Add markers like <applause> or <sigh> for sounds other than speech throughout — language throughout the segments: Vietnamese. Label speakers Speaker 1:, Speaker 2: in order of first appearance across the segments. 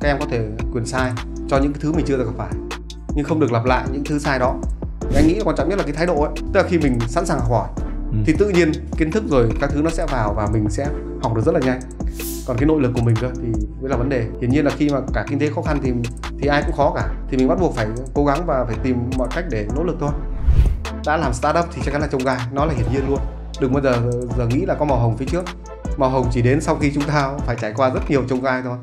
Speaker 1: các em có thể quyền sai cho những cái thứ mình chưa được gặp phải nhưng không được lặp lại những thứ sai đó anh nghĩ quan trọng nhất là cái thái độ ấy tức là khi mình sẵn sàng học hỏi ừ. thì tự nhiên kiến thức rồi các thứ nó sẽ vào và mình sẽ học được rất là nhanh còn cái nội lực của mình cơ thì mới là vấn đề hiển nhiên là khi mà cả kinh tế khó khăn thì thì ai cũng khó cả thì mình bắt buộc phải cố gắng và phải tìm mọi cách để nỗ lực thôi đã làm startup thì chắc chắn là trông gai nó là hiển nhiên luôn đừng bao giờ giờ nghĩ là có màu hồng phía trước màu hồng chỉ đến sau khi chúng ta phải trải qua rất nhiều trông gai thôi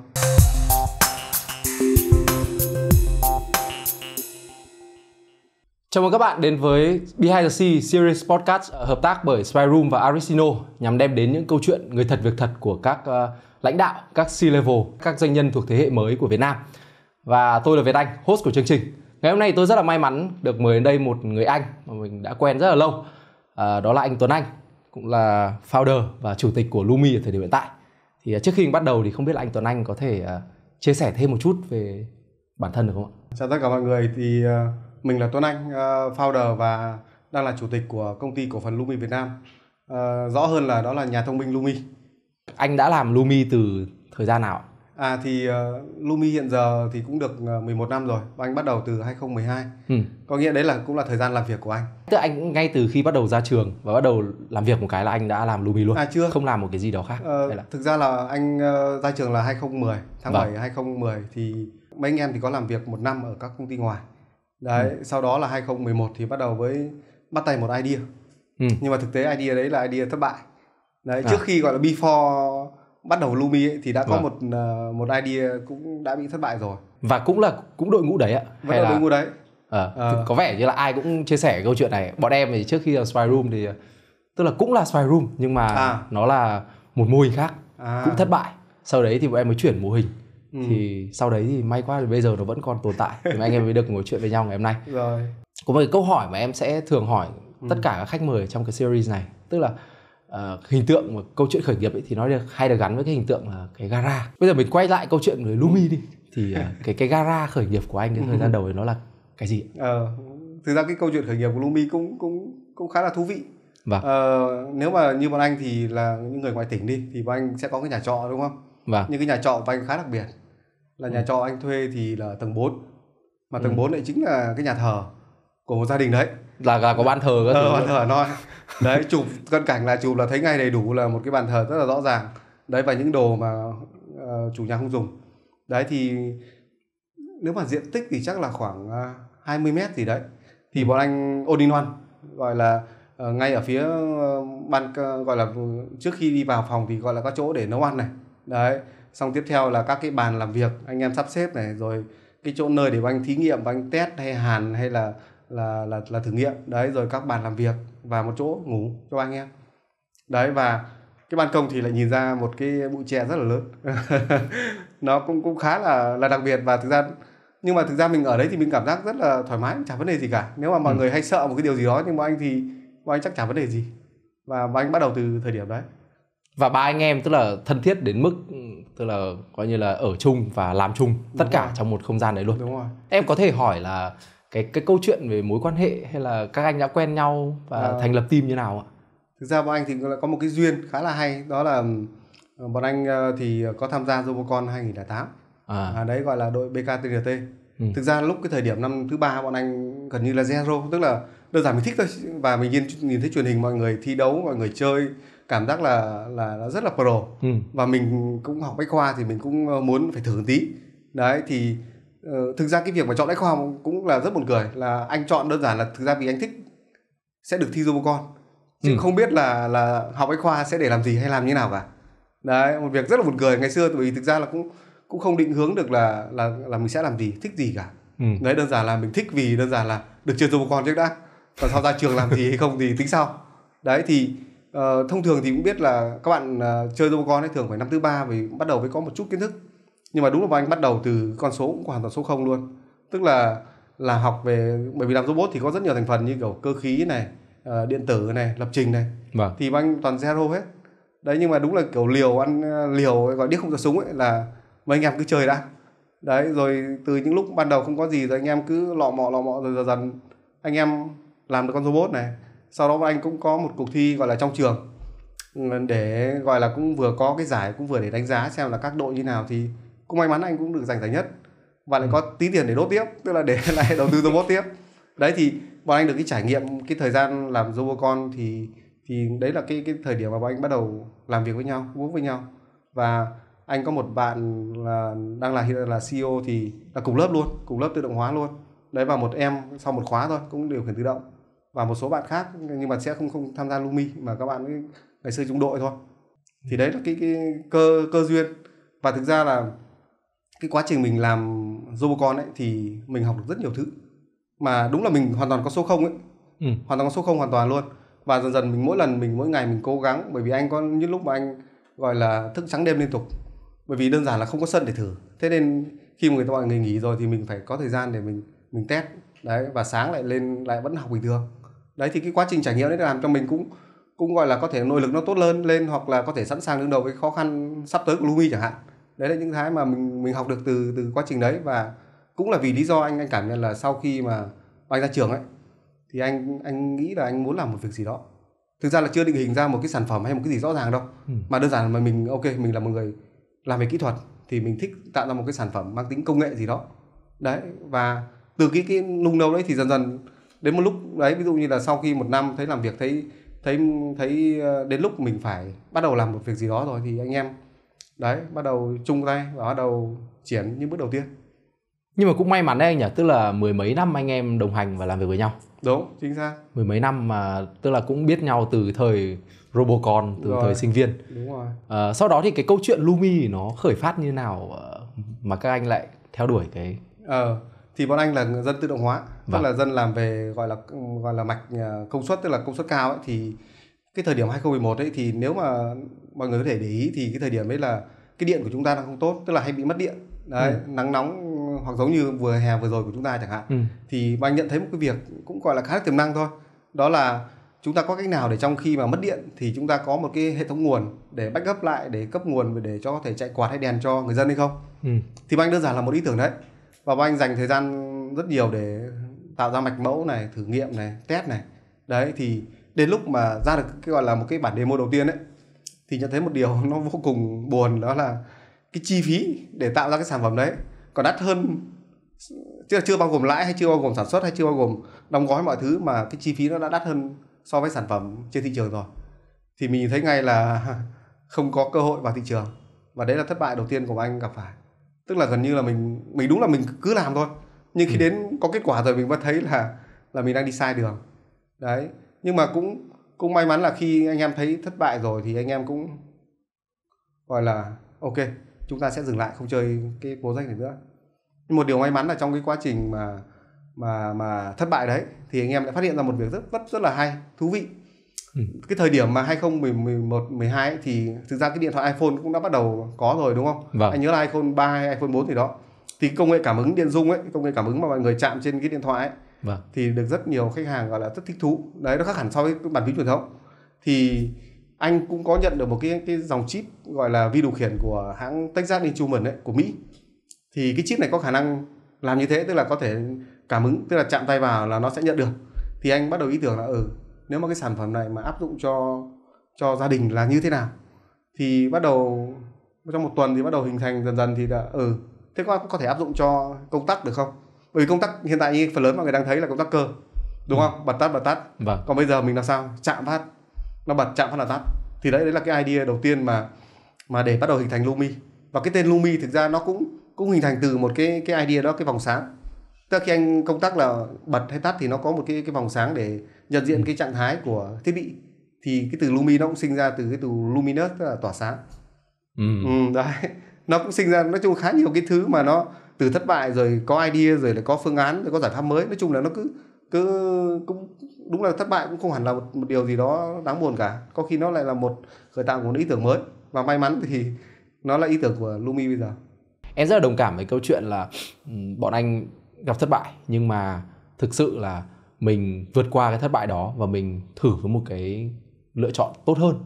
Speaker 2: Chào mừng các bạn đến với Behind the Sea series podcast ờ, hợp tác bởi Spyroom và Arisino nhằm đem đến những câu chuyện người thật việc thật của các uh, lãnh đạo, các C-level, các doanh nhân thuộc thế hệ mới của Việt Nam. Và tôi là Việt Anh, host của chương trình. Ngày hôm nay tôi rất là may mắn được mời đến đây một người anh mà mình đã quen rất là lâu. À, đó là anh Tuấn Anh, cũng là founder và chủ tịch của Lumi ở thời điểm hiện tại. Thì uh, trước khi mình bắt đầu thì không biết là anh Tuấn Anh có thể uh, chia sẻ thêm một chút về bản thân được không ạ?
Speaker 1: Chào tất cả mọi người thì uh mình là Tuấn Anh, ờ, founder và đang là chủ tịch của công ty cổ phần Lumi Việt Nam. Ờ, rõ hơn là đó là
Speaker 2: nhà thông minh Lumi. Anh đã làm Lumi từ thời gian nào?
Speaker 1: À thì uh, Lumi hiện giờ thì cũng được 11 năm rồi và anh bắt đầu từ 2012. Ừ. Có nghĩa đấy là cũng là
Speaker 2: thời gian làm việc của anh. Tức anh ngay từ khi bắt đầu ra trường và bắt đầu làm việc một cái là anh đã làm Lumi luôn. À chưa. Không làm một cái gì đó khác.
Speaker 1: Uh, là... Thực ra là anh ra trường là 2010, tháng vâng. 7 2010 thì mấy anh em thì có làm việc một năm ở các công ty ngoài đấy ừ. sau đó là 2011 thì bắt đầu với bắt tay một idea ừ. nhưng mà thực tế idea đấy là idea thất bại đấy à. trước khi gọi là before bắt đầu Lumi ấy, thì đã có vâng. một ờ, một idea cũng
Speaker 2: đã bị thất bại rồi và cũng là cũng đội ngũ đấy ạ Vẫn hay là đội ngũ đấy à, à. có vẻ như là ai cũng chia sẻ câu chuyện này bọn em thì trước khi là spy room thì tức là cũng là spy room nhưng mà à. nó là một mô hình khác à. cũng thất bại sau đấy thì bọn em mới chuyển mô hình Ừ. thì sau đấy thì may quá là bây giờ nó vẫn còn tồn tại thì anh em mới được ngồi chuyện với nhau ngày hôm nay rồi có một cái câu hỏi mà em sẽ thường hỏi ừ. tất cả các khách mời trong cái series này tức là uh, hình tượng và câu chuyện khởi nghiệp ấy thì nó được hay được gắn với cái hình tượng là cái gara bây giờ mình quay lại câu chuyện với lumi đi thì uh, <laughs> cái cái gara khởi nghiệp của anh cái thời gian đầu thì nó là cái gì ờ thực ra cái
Speaker 1: câu chuyện khởi nghiệp của lumi cũng cũng cũng khá là thú vị vâng. ờ, nếu mà như bọn anh thì là những người ngoại tỉnh đi thì bọn anh sẽ có cái nhà trọ đúng không vâng. nhưng cái nhà trọ của anh khá đặc biệt là ừ. nhà trọ anh thuê thì là tầng 4 mà tầng ừ. 4 lại chính là cái nhà thờ của một gia đình đấy là là có ban thờ cơ ờ, bàn thờ non đấy chụp cận cảnh là chụp là thấy ngay đầy đủ là một cái bàn thờ rất là rõ ràng đấy và những đồ mà uh, chủ nhà không dùng đấy thì nếu mà diện tích thì chắc là khoảng uh, ờ, 20 mét gì đấy thì ừ. bọn anh all in one gọi là uh, ngay ở phía uh, ban uh, gọi là trước khi đi vào phòng thì gọi là có chỗ để nấu ăn này đấy xong tiếp theo là các cái bàn làm việc anh em sắp xếp này rồi cái chỗ nơi để anh thí nghiệm và anh test hay hàn hay là là là là thử nghiệm đấy rồi các bàn làm việc và một chỗ ngủ cho anh em đấy và cái ban công thì lại nhìn ra một cái bụi chè rất là lớn <laughs> nó cũng cũng khá là là đặc biệt và thực ra nhưng mà thực ra mình ở đấy thì mình cảm giác rất là thoải mái chả vấn đề gì cả nếu mà mọi ừ. người hay sợ một cái điều gì đó nhưng mà anh thì bọn anh chắc chả vấn đề gì và, và anh bắt đầu từ thời điểm đấy
Speaker 2: và ba anh em tức là thân thiết đến mức tức là coi như là ở chung và làm chung tất Đúng cả trong một không gian đấy luôn. Đúng rồi. Em có thể hỏi là cái cái câu chuyện về mối quan hệ hay là các anh đã quen nhau và à. thành lập team như nào ạ?
Speaker 1: Thực ra bọn anh thì có một cái duyên khá là hay đó là ờ, bọn anh ờ, thì có tham gia Robocon 2008. À. à đấy gọi là đội BKTRT. Ừ. Thực ra lúc cái thời điểm năm thứ ba bọn anh gần như là zero tức là đơn giản mình thích thôi và mình nhìn nhìn thấy truyền hình mọi người thi đấu mọi người chơi cảm giác là là nó rất là pro ừ. và mình cũng học bách khoa thì mình cũng ờ, muốn phải thử một tí đấy thì uh, thực ra cái việc mà chọn bách khoa cũng là rất buồn cười là anh chọn đơn giản là thực ra vì anh thích sẽ được thi du con chứ ừ. không biết là là học bách khoa sẽ để làm gì hay làm như nào cả đấy một việc rất là buồn cười ngày xưa vì thực ra là cũng cũng không định hướng được là là là mình sẽ làm gì thích gì cả ừ. đấy đơn giản là mình thích vì đơn giản là được chơi du con trước đã còn sau ra trường làm gì hay không thì tính sau đấy thì Ờ, thông thường thì cũng biết là các bạn uh, chơi Robocon ấy thường phải năm thứ ba vì bắt đầu mới có một chút kiến thức nhưng mà đúng là anh bắt đầu từ con số cũng hoàn toàn số không luôn tức là là học về bởi vì làm robot thì có rất nhiều thành phần như kiểu cơ khí này uh, điện tử này lập trình này vâng. thì anh toàn zero hết đấy nhưng mà đúng là kiểu liều ăn liều gọi điếc không có súng ấy là mấy anh em cứ chơi đã đấy rồi từ những lúc ban đầu không có gì rồi anh em cứ lọ mọ lọ mọ rồi dần dần anh em làm được con robot này sau đó bọn anh cũng có một cuộc thi gọi là trong trường để gọi là cũng vừa có cái giải cũng vừa để đánh giá xem là các đội như nào thì cũng may mắn anh cũng được giành giải nhất và lại ừ. có tí tiền để đốt tiếp tức là để <laughs> lại đầu tư robot tiếp đấy thì bọn anh được cái trải nghiệm cái thời gian làm robocon thì thì đấy là cái cái thời điểm mà bọn anh bắt đầu làm việc với nhau uống với nhau và anh có một bạn là đang là hiện là CEO thì là cùng lớp luôn cùng lớp tự động hóa luôn đấy và một em sau một khóa thôi cũng điều khiển tự động và một số bạn khác nhưng mà sẽ không không tham gia Lumi mà các bạn ấy, ngày xưa trung đội thôi thì đấy là cái, cái cơ cơ duyên và thực ra là cái quá trình mình làm Robocon ấy thì mình học được rất nhiều thứ mà đúng là mình hoàn toàn có số không ấy ừ. hoàn toàn có số không hoàn toàn luôn và dần dần mình mỗi lần mình mỗi ngày mình cố gắng bởi vì anh có những lúc mà anh gọi là thức trắng đêm liên tục bởi vì đơn giản là không có sân để thử thế nên khi mà người ta mọi người nghỉ rồi thì mình phải có thời gian để mình mình test đấy và sáng lại lên lại vẫn học bình thường đấy thì cái quá trình trải nghiệm đấy làm cho mình cũng cũng gọi là có thể nội lực nó tốt lên lên hoặc là có thể sẵn sàng đương đầu với khó khăn sắp tới của Lumi chẳng hạn đấy là những cái mà mình mình học được từ từ quá trình đấy và cũng là vì lý do anh anh cảm nhận là sau khi mà anh ra trường ấy thì anh anh nghĩ là anh muốn làm một việc gì đó thực ra là chưa định hình ra một cái sản phẩm hay một cái gì rõ ràng đâu ừ. mà đơn giản là mình ok mình là một người làm về kỹ thuật thì mình thích tạo ra một cái sản phẩm mang tính công nghệ gì đó đấy và từ cái cái nung nấu đấy thì dần dần đến một lúc đấy ví dụ như là sau khi một năm thấy làm việc thấy thấy thấy ờ, đến lúc mình phải bắt đầu làm một việc gì đó rồi thì anh em đấy bắt đầu chung tay và bắt đầu triển những bước đầu
Speaker 2: tiên nhưng mà cũng may mắn đấy anh nhỉ tức là mười mấy năm anh em đồng hành và làm việc với nhau đúng chính xác mười mấy năm mà tức là cũng biết nhau từ thời robocon từ rồi. thời sinh viên đúng rồi à, sau đó thì cái câu chuyện lumi nó khởi phát như nào ờ, mà các anh lại theo đuổi cái
Speaker 1: ờ thì bọn anh là dân tự động hóa vâng. tức là dân làm về gọi là gọi là mạch à, công suất tức là công suất cao ấy, thì cái thời điểm 2011 ấy thì nếu mà mọi người có thể để ý thì cái thời điểm ấy là cái điện của chúng ta đang không tốt tức là hay bị mất điện đấy ừ. nắng nóng hoặc giống như vừa hè vừa rồi của chúng ta chẳng hạn ừ. thì anh nhận thấy một cái việc cũng gọi là khá là tiềm năng thôi đó là chúng ta có cách nào để trong khi mà mất điện thì chúng ta có một cái hệ thống nguồn để backup lại để cấp nguồn để cho có thể chạy quạt hay đèn cho người dân hay không ừ. thì anh đơn giản là một ý tưởng đấy và bọn anh dành thời gian rất nhiều để tạo ra mạch mẫu này thử nghiệm này test này đấy thì đến lúc mà ra được cái gọi là một cái bản demo đầu tiên ấy thì nhận thấy một điều <laughs> nó vô cùng buồn đó là cái chi phí để tạo ra cái sản phẩm đấy còn đắt hơn chưa chưa bao gồm lãi hay chưa bao gồm sản xuất hay chưa bao gồm đóng gói mọi thứ mà cái chi phí nó đã đắt hơn so với sản phẩm trên thị trường rồi thì mình thấy ngay là <laughs> không có cơ hội vào thị trường và đấy là thất bại đầu tiên của anh gặp phải tức là gần như là mình mình đúng là mình cứ làm thôi nhưng khi ừ. đến có kết quả rồi mình mới thấy là là mình đang đi sai đường đấy nhưng mà cũng cũng may mắn là khi anh em thấy thất bại rồi thì anh em cũng gọi là ok chúng ta sẽ dừng lại không chơi cái project này nữa nhưng một điều may mắn là trong cái quá trình mà mà mà thất bại đấy thì anh em đã phát hiện ra một việc rất rất rất là hay thú vị ừ. cái thời điểm mà 2011 12 thì thực ra cái điện thoại iPhone cũng đã bắt đầu có rồi đúng không? Vâng. Anh nhớ là iPhone 3 hay iPhone 4 thì đó. Thì công nghệ cảm ứng điện dung ấy, công nghệ cảm ứng mà mọi người chạm trên cái điện thoại ấy, vâng. thì được rất nhiều khách hàng gọi là rất thích thú. Đấy nó khác hẳn so với bản phím truyền thống. Thì anh cũng có nhận được một cái cái dòng chip gọi là vi điều khiển của hãng Texas Instruments ấy của Mỹ. Thì cái chip này có khả năng làm như thế tức là có thể cảm ứng tức là chạm tay vào là nó sẽ nhận được. Thì anh bắt đầu ý tưởng là ừ nếu mà cái sản phẩm này mà áp dụng cho cho gia đình là như thế nào thì bắt đầu trong một tuần thì bắt đầu hình thành dần dần thì đã ừ thế có có thể áp dụng cho công tắc được không bởi vì công tắc hiện tại như phần lớn mọi người đang thấy là công tắc cơ đúng ừ. không bật tắt bật tắt vâng. còn bây giờ mình làm sao chạm phát nó bật chạm phát là tắt thì đấy đấy là cái idea đầu tiên mà mà để bắt đầu hình thành Lumi và cái tên Lumi thực ra nó cũng cũng hình thành từ một cái cái idea đó cái vòng sáng tức khi anh công tác là bật hay tắt thì nó có một cái cái vòng sáng để nhận diện ừ. cái trạng thái của thiết bị thì cái từ lumi nó cũng sinh ra từ cái từ luminous tức là tỏa sáng ừ. ừ đấy nó cũng sinh ra nói chung khá nhiều cái thứ mà nó từ thất bại rồi có idea rồi lại có phương án rồi có giải pháp mới nói chung là nó cứ cứ cũng đúng là thất bại cũng không hẳn là một, một điều gì đó đáng buồn cả có khi nó lại là một khởi tạo của một ý tưởng mới và may mắn thì nó là ý tưởng của Lumi bây giờ
Speaker 2: em rất là đồng cảm với câu chuyện là ừ, bọn anh gặp thất bại nhưng mà thực sự là mình vượt qua cái thất bại đó và mình thử với một cái lựa chọn tốt hơn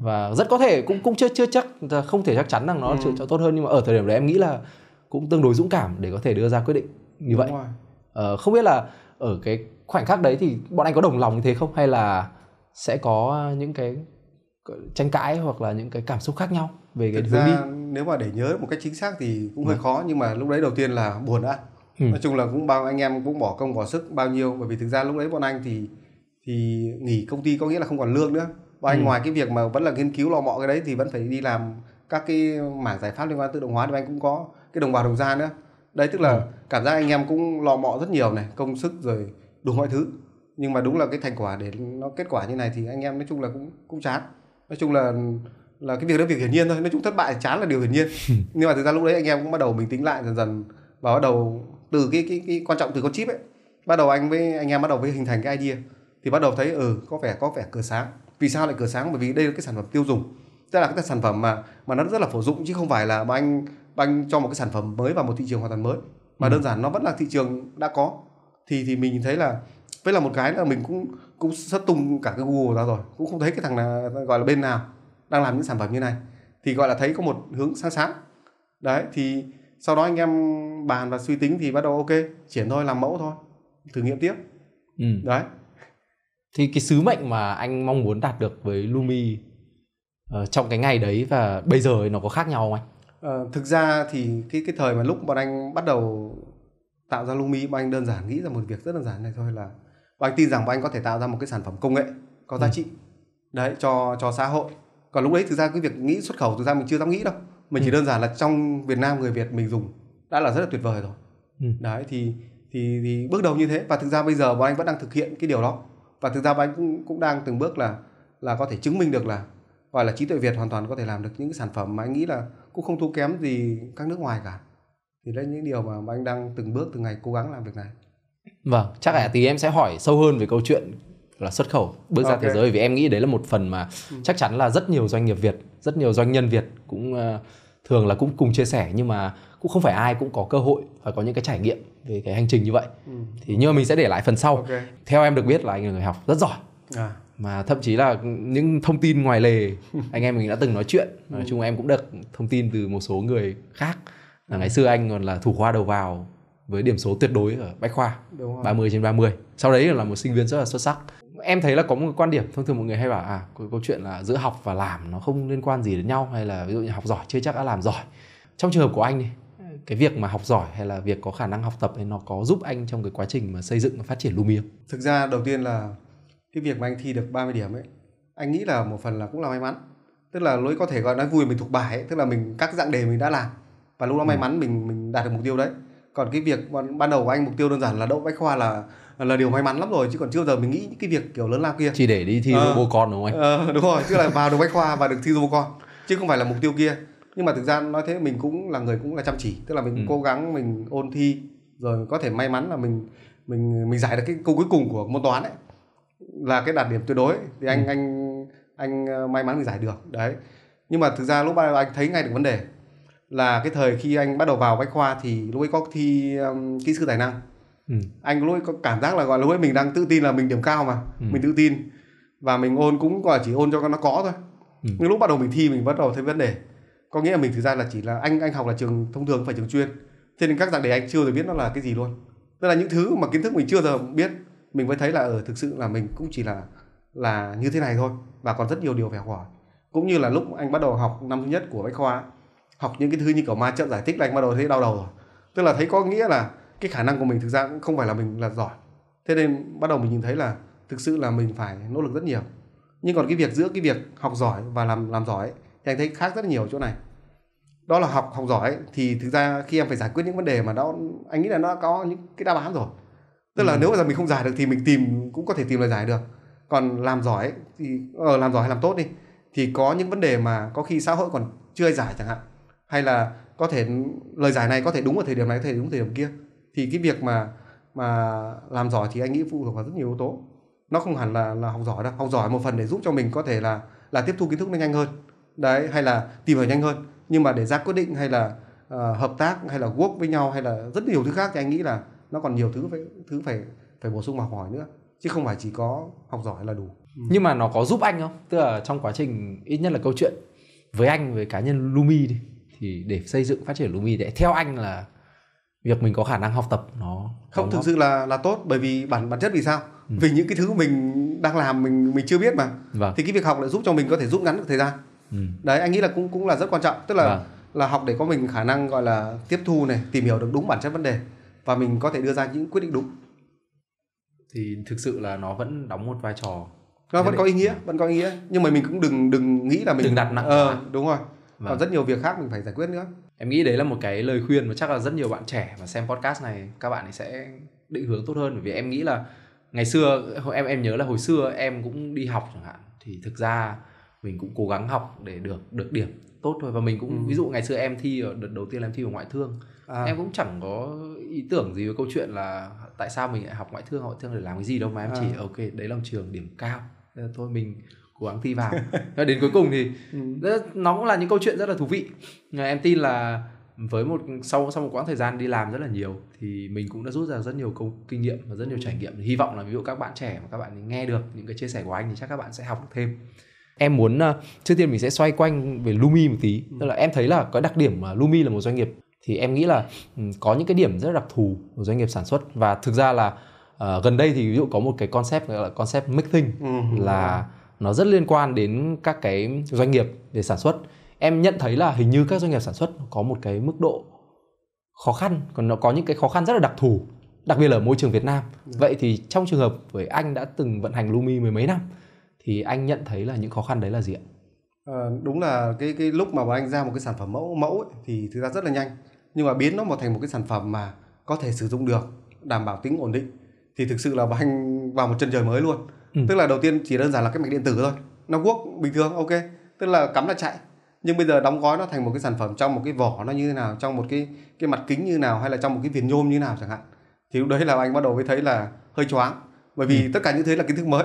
Speaker 2: và rất có thể cũng cũng chưa chưa chắc không thể chắc chắn rằng nó ừ. lựa chọn tốt hơn nhưng mà ở thời điểm đấy em nghĩ là cũng tương đối dũng cảm để có thể đưa ra quyết định như Đúng vậy ờ, không biết là ở cái khoảnh khắc đấy thì bọn anh có đồng lòng như thế không hay là sẽ có những cái tranh cãi hoặc là những cái cảm xúc khác nhau về cái Thực hướng ra, đi
Speaker 1: nếu mà để nhớ một cách chính xác thì cũng hơi ừ. khó nhưng mà lúc đấy đầu tiên là buồn đã ừ. nói chung là cũng bao anh em cũng bỏ công bỏ sức bao nhiêu bởi vì thực ra lúc đấy bọn anh thì thì nghỉ công ty có nghĩa là không còn lương nữa bọn anh ừ. ngoài cái việc mà vẫn là nghiên cứu lo mọ cái đấy thì vẫn phải đi làm các cái mảng giải pháp liên quan tự động hóa thì anh cũng có cái đồng bào đồng ra nữa đấy tức là ừ. cảm giác anh em cũng lo mọ rất nhiều này công sức rồi đủ mọi thứ nhưng mà đúng là cái thành quả để nó kết quả như này thì anh em nói chung là cũng cũng chán nói chung là là cái việc đó việc hiển nhiên thôi nói chung thất bại chán là điều hiển nhiên <laughs> nhưng mà thực ra lúc đấy anh em cũng bắt đầu mình tính lại dần dần và bắt đầu từ cái cái cái quan trọng từ con chip ấy bắt đầu anh với anh em bắt đầu với hình thành cái idea thì bắt đầu thấy ừ có vẻ có vẻ cửa sáng vì sao lại cửa sáng bởi vì đây là cái sản phẩm tiêu dùng tức là cái sản phẩm mà mà nó rất là phổ dụng chứ không phải là mà anh anh cho một cái sản phẩm mới vào một thị trường hoàn toàn mới mà ừ. đơn giản nó vẫn là thị trường đã có thì thì mình thấy là với là một cái là mình cũng cũng xuất tung cả cái Google ra rồi cũng không thấy cái thằng là gọi là bên nào đang làm những sản phẩm như này thì gọi là thấy có một hướng sáng sáng đấy thì sau đó anh em bàn và suy tính thì bắt đầu ok triển thôi làm mẫu thôi thử nghiệm tiếp
Speaker 2: ừ. đấy thì cái sứ mệnh mà anh mong muốn đạt được với Lumi uh, trong cái ngày đấy và bây giờ nó có khác nhau không
Speaker 1: anh? Uh, thực ra thì cái cái thời mà lúc bọn anh bắt đầu tạo ra Lumi bọn anh đơn giản nghĩ ra một việc rất đơn giản này thôi là bọn anh tin rằng bọn anh có thể tạo ra một cái sản phẩm công nghệ có giá ừ. trị đấy cho cho xã hội còn lúc đấy thực ra cái việc nghĩ xuất khẩu thực ra mình chưa dám nghĩ đâu mà chỉ ừ. đơn giản là trong Việt Nam người Việt mình dùng đã là rất là tuyệt vời rồi ừ. đấy thì thì thì bước đầu như thế và thực ra bây giờ bọn anh vẫn đang thực hiện cái điều đó và thực ra bọn anh cũng cũng đang từng bước là là có thể chứng minh được là gọi là trí tuệ Việt hoàn toàn có thể làm được những cái sản phẩm mà anh nghĩ là cũng không thua kém gì các nước ngoài cả thì đấy những điều mà anh đang từng bước từng ngày cố gắng làm việc này
Speaker 2: vâng chắc là tí em sẽ hỏi sâu hơn về câu chuyện là xuất khẩu bước ra thế giới vì em nghĩ đấy là một phần mà ừ. chắc chắn là rất nhiều doanh nghiệp Việt, rất nhiều doanh nhân Việt cũng ờ, thường là cũng cùng chia sẻ nhưng mà cũng không phải ai cũng có cơ hội và có những cái trải nghiệm về cái hành trình như vậy. Ừ. Thì như mình sẽ để lại phần sau. Okay. Theo em được biết là anh là người học rất giỏi. À. Mà thậm chí là những thông tin ngoài lề <laughs> anh em mình đã từng nói chuyện. Nói ừ. chung em cũng được thông tin từ một số người khác là ngày ừ. xưa anh còn là thủ khoa đầu vào với điểm số tuyệt đối ở Bách khoa 30 trên 30. Sau đấy là một sinh viên rất là xuất sắc em thấy là có một quan điểm thông thường mọi người hay bảo à câu chuyện là giữa học và làm nó không liên quan gì đến nhau hay là ví dụ như học giỏi chưa chắc đã làm giỏi trong trường hợp của anh đi ừ. cái việc mà học giỏi hay là việc có khả năng học tập thì nó có giúp anh trong cái quá trình mà xây dựng và phát triển Lumia thực ra đầu
Speaker 1: tiên là cái việc mà anh thi được 30 điểm ấy anh nghĩ là một phần là cũng là may mắn tức là lối có thể gọi nói vui mình thuộc bài ấy, tức là mình các dạng đề mình đã làm và lúc đó may ừ. mắn mình mình đạt được mục tiêu đấy còn cái việc ban đầu của anh mục tiêu đơn giản là đậu bách khoa là là điều may mắn lắm rồi chứ còn chưa giờ mình nghĩ những cái việc kiểu lớn lao kia chỉ để đi
Speaker 2: thi ờ, con đúng không anh ờ, đúng rồi tức là
Speaker 1: vào được bách khoa và được thi con chứ không phải là mục tiêu kia nhưng mà thực ra nói thế mình cũng là người cũng là chăm chỉ tức là mình ừ. cố gắng mình ôn thi rồi có thể may mắn là mình mình mình giải được cái câu cuối cùng của môn toán ấy là cái đạt điểm tuyệt đối thì anh ừ. anh anh ờ, may mắn mình giải được đấy nhưng mà thực ra lúc ban đầu anh thấy ngay được vấn đề là cái thời khi anh bắt đầu vào bách khoa thì lúc ấy có thi um, kỹ sư tài năng ừ. anh lúc ấy có cảm giác là gọi là lúc ấy mình đang tự tin là mình điểm cao mà ừ. mình tự tin và mình ôn cũng là chỉ ôn cho nó có thôi ừ. nhưng lúc bắt đầu mình thi mình bắt đầu thấy vấn đề có nghĩa là mình thực ra là chỉ là anh anh học là trường thông thường phải trường chuyên thế nên các dạng đề anh chưa được biết nó là cái gì luôn tức là những thứ mà kiến thức mình chưa giờ biết mình mới thấy là ở ờ, thực sự là mình cũng chỉ là là như thế này thôi và còn rất nhiều điều phải học hỏi cũng như là lúc anh bắt đầu học năm thứ nhất của bách khoa học những cái thứ như kiểu ma trận giải thích là anh bắt đầu thấy đau đầu rồi tức là thấy có nghĩa là cái khả năng của mình thực ra cũng không phải là mình là giỏi thế nên bắt đầu mình nhìn thấy là thực sự là mình phải nỗ lực rất nhiều nhưng còn cái việc giữa cái việc học giỏi và làm làm giỏi ấy, thì anh thấy khác rất nhiều chỗ này đó là học học giỏi ấy, thì thực ra khi em phải giải quyết những vấn đề mà đó anh nghĩ là nó có những cái đáp án rồi tức là ừ. nếu mà mình không giải được thì mình tìm cũng có thể tìm lời giải được còn làm giỏi ấy, thì ờ, làm giỏi hay làm tốt đi thì có những vấn đề mà có khi xã hội còn chưa giải chẳng hạn hay là có thể lời giải này có thể đúng ở thời điểm này có thể đúng thời điểm kia thì cái việc mà mà làm giỏi thì anh nghĩ phụ thuộc vào rất nhiều yếu tố nó không hẳn là là học giỏi đâu học giỏi một phần để giúp cho mình có thể là là tiếp thu kiến thức nó nhanh hơn đấy hay là tìm hiểu nhanh hơn nhưng mà để ra quyết định hay là uh, hợp tác hay là work với nhau hay là rất nhiều thứ khác thì anh nghĩ là nó còn nhiều thứ phải thứ phải phải bổ sung và học hỏi nữa chứ không phải chỉ
Speaker 2: có học giỏi là đủ ừ. nhưng mà nó có giúp anh không tức là trong quá trình ít nhất là câu chuyện với anh với cá nhân Lumi đi thì để xây dựng phát triển Lumi thì theo anh là việc mình có khả năng học tập nó không thực sự là là tốt bởi vì bản bản chất vì sao ừ. vì những cái thứ
Speaker 1: mình đang làm mình mình chưa biết mà vâng. thì cái việc học lại giúp cho mình có thể rút ngắn được thời gian ừ. đấy anh nghĩ là cũng cũng là rất quan trọng tức là vâng. là học để có mình khả năng gọi là tiếp thu này tìm hiểu được đúng bản
Speaker 2: chất vấn đề và mình có thể đưa ra những quyết định đúng thì thực sự là nó vẫn đóng một vai trò nó vẫn có ý nghĩa vâng. vẫn có ý nghĩa nhưng mà mình cũng đừng đừng nghĩ là mình đừng đặt nặng ờ, đúng rồi vâng. còn rất nhiều việc khác mình phải giải quyết nữa em nghĩ đấy là một cái lời khuyên mà chắc là rất nhiều bạn trẻ mà xem podcast này các bạn ấy sẽ định hướng tốt hơn bởi vì em nghĩ là ngày xưa em em nhớ là hồi xưa em cũng đi học chẳng hạn thì thực ra mình cũng cố gắng học để được được điểm tốt thôi và mình cũng ừ. ví dụ ngày xưa em thi ở đợt đầu tiên em thi vào ngoại thương à. em cũng chẳng có ý tưởng gì về câu chuyện là tại sao mình lại học ngoại thương ngoại thương để làm cái gì đâu mà em à. chỉ ok đấy là một trường điểm cao thôi mình cố gắng thi vào và <laughs> đến cuối cùng thì ừ. nó cũng là những câu chuyện rất là thú vị ờ, em tin là với một sau sau một quãng thời gian đi làm rất là nhiều thì mình cũng đã rút ra rất nhiều câu kinh nghiệm và rất nhiều ừ. trải nghiệm hy vọng là ví dụ các bạn trẻ mà các bạn nghe được những cái chia sẻ của anh thì chắc các bạn sẽ học được thêm em muốn ờ, trước tiên mình sẽ xoay quanh về Lumi một tí ừ. tức là em thấy là có đặc điểm mà Lumi là một doanh nghiệp thì em nghĩ là có những cái điểm rất đặc thù của doanh nghiệp sản xuất và thực ra là uh, gần đây thì ví dụ có một cái concept gọi là concept mixing uh-huh. là nó rất liên quan đến các cái doanh nghiệp để sản xuất em nhận thấy là hình như các doanh nghiệp sản xuất có một cái mức độ khó khăn còn nó có những cái khó khăn rất là đặc thù đặc biệt là ở môi trường Việt Nam dạ. vậy thì trong trường hợp với anh đã từng vận hành Lumi mười mấy năm thì anh nhận thấy là những khó khăn đấy là gì ạ?
Speaker 1: À, đúng là cái cái lúc mà anh ra một cái sản phẩm mẫu mẫu ấy, thì thực ra rất là nhanh nhưng mà biến nó một thành một cái sản phẩm mà có thể sử dụng được đảm bảo tính ổn định thì thực sự là anh vào một chân trời mới luôn Ừ. tức là đầu tiên chỉ đơn giản là cái mạch điện tử thôi nó guốc bình thường ok tức là cắm là chạy nhưng bây giờ đóng gói nó thành một cái sản phẩm trong một cái vỏ nó như thế nào trong một cái cái mặt kính như nào hay là trong một cái viền nhôm như nào chẳng hạn thì lúc đấy là anh bắt đầu mới thấy là hơi choáng bởi vì ừ. tất cả những thứ là kiến thức mới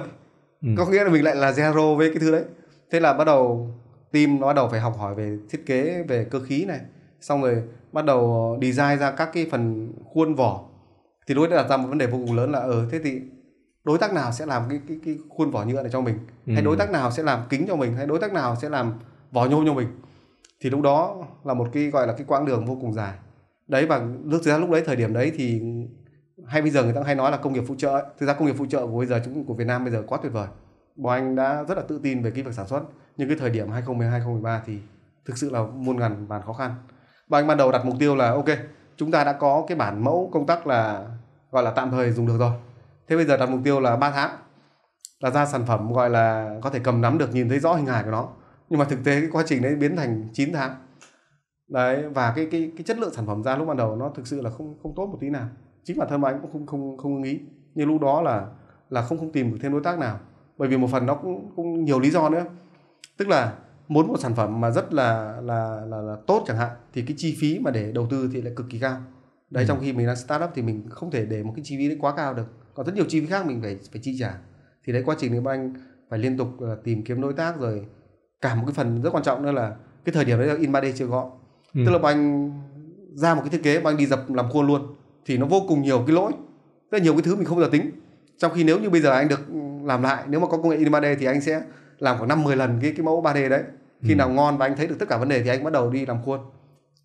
Speaker 1: ừ. có nghĩa là mình lại là zero với cái thứ đấy thế là bắt đầu team nó bắt đầu phải học hỏi về thiết kế về cơ khí này xong rồi bắt đầu design ra các cái phần khuôn vỏ thì lúc đấy đặt ra một vấn đề vô cùng lớn là ờ ừ, thế thì đối tác nào sẽ làm cái cái cái khuôn vỏ nhựa này cho mình ừ. hay đối tác nào sẽ làm kính cho mình hay đối tác nào sẽ làm vỏ nhôm cho mình thì lúc đó là một cái gọi là cái quãng đường vô cùng dài đấy và lúc ra lúc đấy thời điểm đấy thì hay bây giờ người ta hay nói là công nghiệp phụ trợ ấy. thực ra công nghiệp phụ trợ của bây giờ chúng của Việt Nam bây giờ quá tuyệt vời bọn anh đã rất là tự tin về cái việc sản xuất nhưng cái thời điểm 2012 2013 thì thực sự là muôn ngàn bàn khó khăn bọn anh ban đầu đặt mục tiêu là ok chúng ta đã có cái bản mẫu công tác là gọi là tạm thời dùng được rồi thế bây giờ đặt mục tiêu là 3 tháng là ra sản phẩm gọi là có thể cầm nắm được nhìn thấy rõ hình hài của nó nhưng mà thực tế cái quá trình đấy biến thành 9 tháng đấy và cái cái cái chất lượng sản phẩm ra lúc ban đầu nó thực sự là không không tốt một tí nào chính bản thân mà anh cũng không không không nghĩ như lúc đó là là không không tìm được thêm đối tác nào bởi vì một phần nó cũng, cũng nhiều lý do nữa tức là muốn một sản phẩm mà rất là là là, là tốt chẳng hạn thì cái chi phí mà để đầu tư thì lại cực kỳ cao đấy ừ. trong khi mình đang startup thì mình không thể để một cái chi phí đấy quá cao được còn rất nhiều chi phí khác mình phải phải chi trả thì đấy quá trình nếu anh phải liên tục ờ, tìm kiếm đối tác rồi cả một cái phần rất quan trọng nữa là cái thời điểm đấy là in 3D chưa có ừ. tức là anh ra một cái thiết kế mà anh đi dập làm khuôn luôn thì nó vô cùng nhiều cái lỗi rất là nhiều cái thứ mình không bao giờ tính trong khi nếu như bây giờ anh được ừ, làm lại nếu mà có công nghệ in 3D thì anh sẽ làm khoảng 5 10 lần cái cái mẫu 3D đấy khi ừ. nào ngon và anh thấy được tất cả vấn đề thì anh bắt đầu đi làm khuôn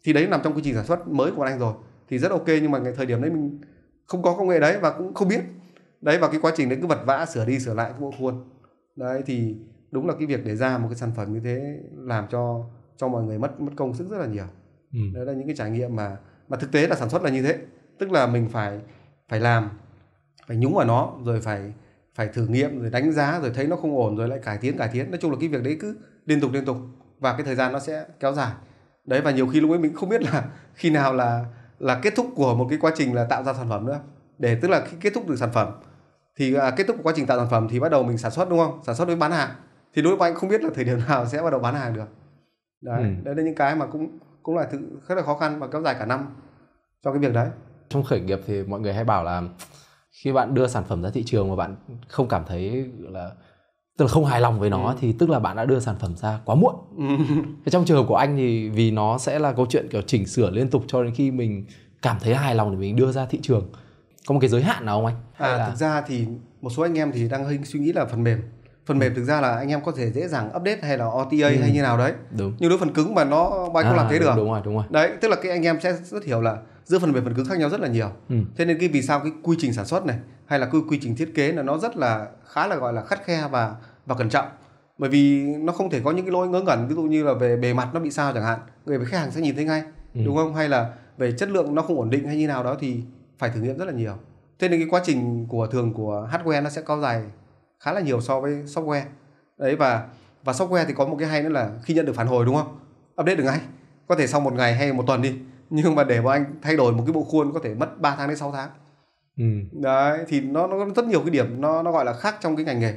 Speaker 1: thì đấy nằm trong quy trình sản xuất mới của anh rồi thì rất ok nhưng mà cái thời điểm đấy mình không có công nghệ đấy và cũng không biết đấy và cái quá trình đấy cứ vật vã sửa đi sửa lại cũng khuôn đấy thì đúng là cái việc để ra một cái sản phẩm như thế làm cho cho mọi người mất mất công sức rất là nhiều ừ. đấy là những cái trải nghiệm mà mà thực tế là sản xuất là như thế tức là mình phải phải làm phải nhúng vào nó rồi phải phải thử nghiệm rồi đánh giá rồi thấy nó không ổn rồi lại cải tiến cải tiến nói chung là cái việc đấy cứ liên tục liên tục và cái thời gian nó sẽ kéo dài đấy và nhiều khi lúc ấy mình không biết là khi nào là là kết thúc của một cái quá trình là tạo ra sản phẩm nữa để tức là khi kết thúc được sản phẩm thì à, kết thúc của quá trình tạo sản phẩm thì bắt đầu mình sản xuất đúng không sản xuất với bán hàng thì đối với anh không biết là thời điểm nào sẽ bắt đầu bán hàng được đấy ừ. đấy là những cái mà cũng cũng là thứ rất là khó khăn và kéo dài cả năm
Speaker 2: cho cái việc đấy trong khởi nghiệp thì mọi người hay bảo là khi bạn đưa sản phẩm ra thị trường mà bạn không cảm thấy là tức là không hài lòng với nó ừ. thì tức là bạn đã đưa sản phẩm ra quá muộn ừ. trong trường hợp của anh thì vì nó sẽ là câu chuyện kiểu chỉnh sửa liên tục cho đến khi mình cảm thấy hài lòng để mình đưa ra thị trường có một cái giới hạn nào không anh
Speaker 1: à, là... thực ra thì một số anh em thì đang hơi suy nghĩ là phần mềm phần ừ. mềm thực ra là anh em có thể dễ dàng update hay là OTA ừ. hay như nào đấy đúng. nhưng đối phần cứng mà nó bay không à, làm thế được đúng rồi đúng rồi đấy tức là cái anh em sẽ rất hiểu là giữa phần mềm phần cứng khác nhau rất là nhiều ừ. thế nên cái vì sao cái quy trình sản xuất này hay là cái quy trình thiết kế là nó rất là khá là gọi là khắt khe và và cẩn trọng bởi vì nó không thể có những cái lỗi ngớ ngẩn ví dụ như là về bề mặt nó bị sao chẳng hạn người khách hàng sẽ nhìn thấy ngay ừ. đúng không hay là về chất lượng nó không ổn định hay như nào đó thì phải thử nghiệm rất là nhiều thế nên cái quá trình của thường của hardware nó sẽ cao dài khá là nhiều so với software đấy và và software thì có một cái hay nữa là khi nhận được phản hồi đúng không update được ngay có thể sau một ngày hay một tuần đi nhưng mà để bọn anh thay đổi một cái bộ khuôn có thể mất 3 tháng đến 6 tháng ừ. đấy thì nó nó rất nhiều cái điểm nó nó gọi là khác trong cái ngành nghề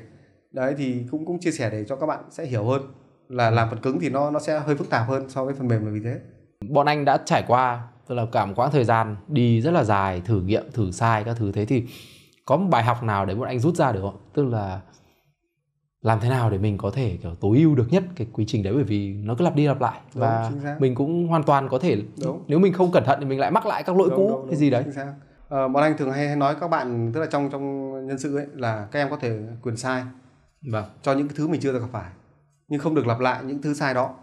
Speaker 1: đấy thì cũng cũng chia sẻ để cho các bạn sẽ hiểu hơn là làm phần cứng thì nó nó sẽ hơi
Speaker 2: phức tạp hơn so với phần mềm là vì thế bọn anh đã trải qua tức là cả một quãng thời gian đi rất là dài thử nghiệm thử sai các thứ thế thì có một bài học nào để bọn anh rút ra được không tức là làm thế nào để mình có thể kiểu tối ưu được nhất cái quy trình đấy bởi vì nó cứ lặp đi lặp lại đúng, mình cũng hoàn toàn có thể đúng. nếu mình không cẩn thận thì mình lại mắc lại các lỗi đúng, cũ đúng, đúng, hay gì đấy
Speaker 1: à, bọn anh thường hay, nói các bạn tức là trong trong nhân sự ấy là các em có thể quyền sai vâng. cho những thứ mình chưa gặp phải nhưng không được lặp lại những thứ sai đó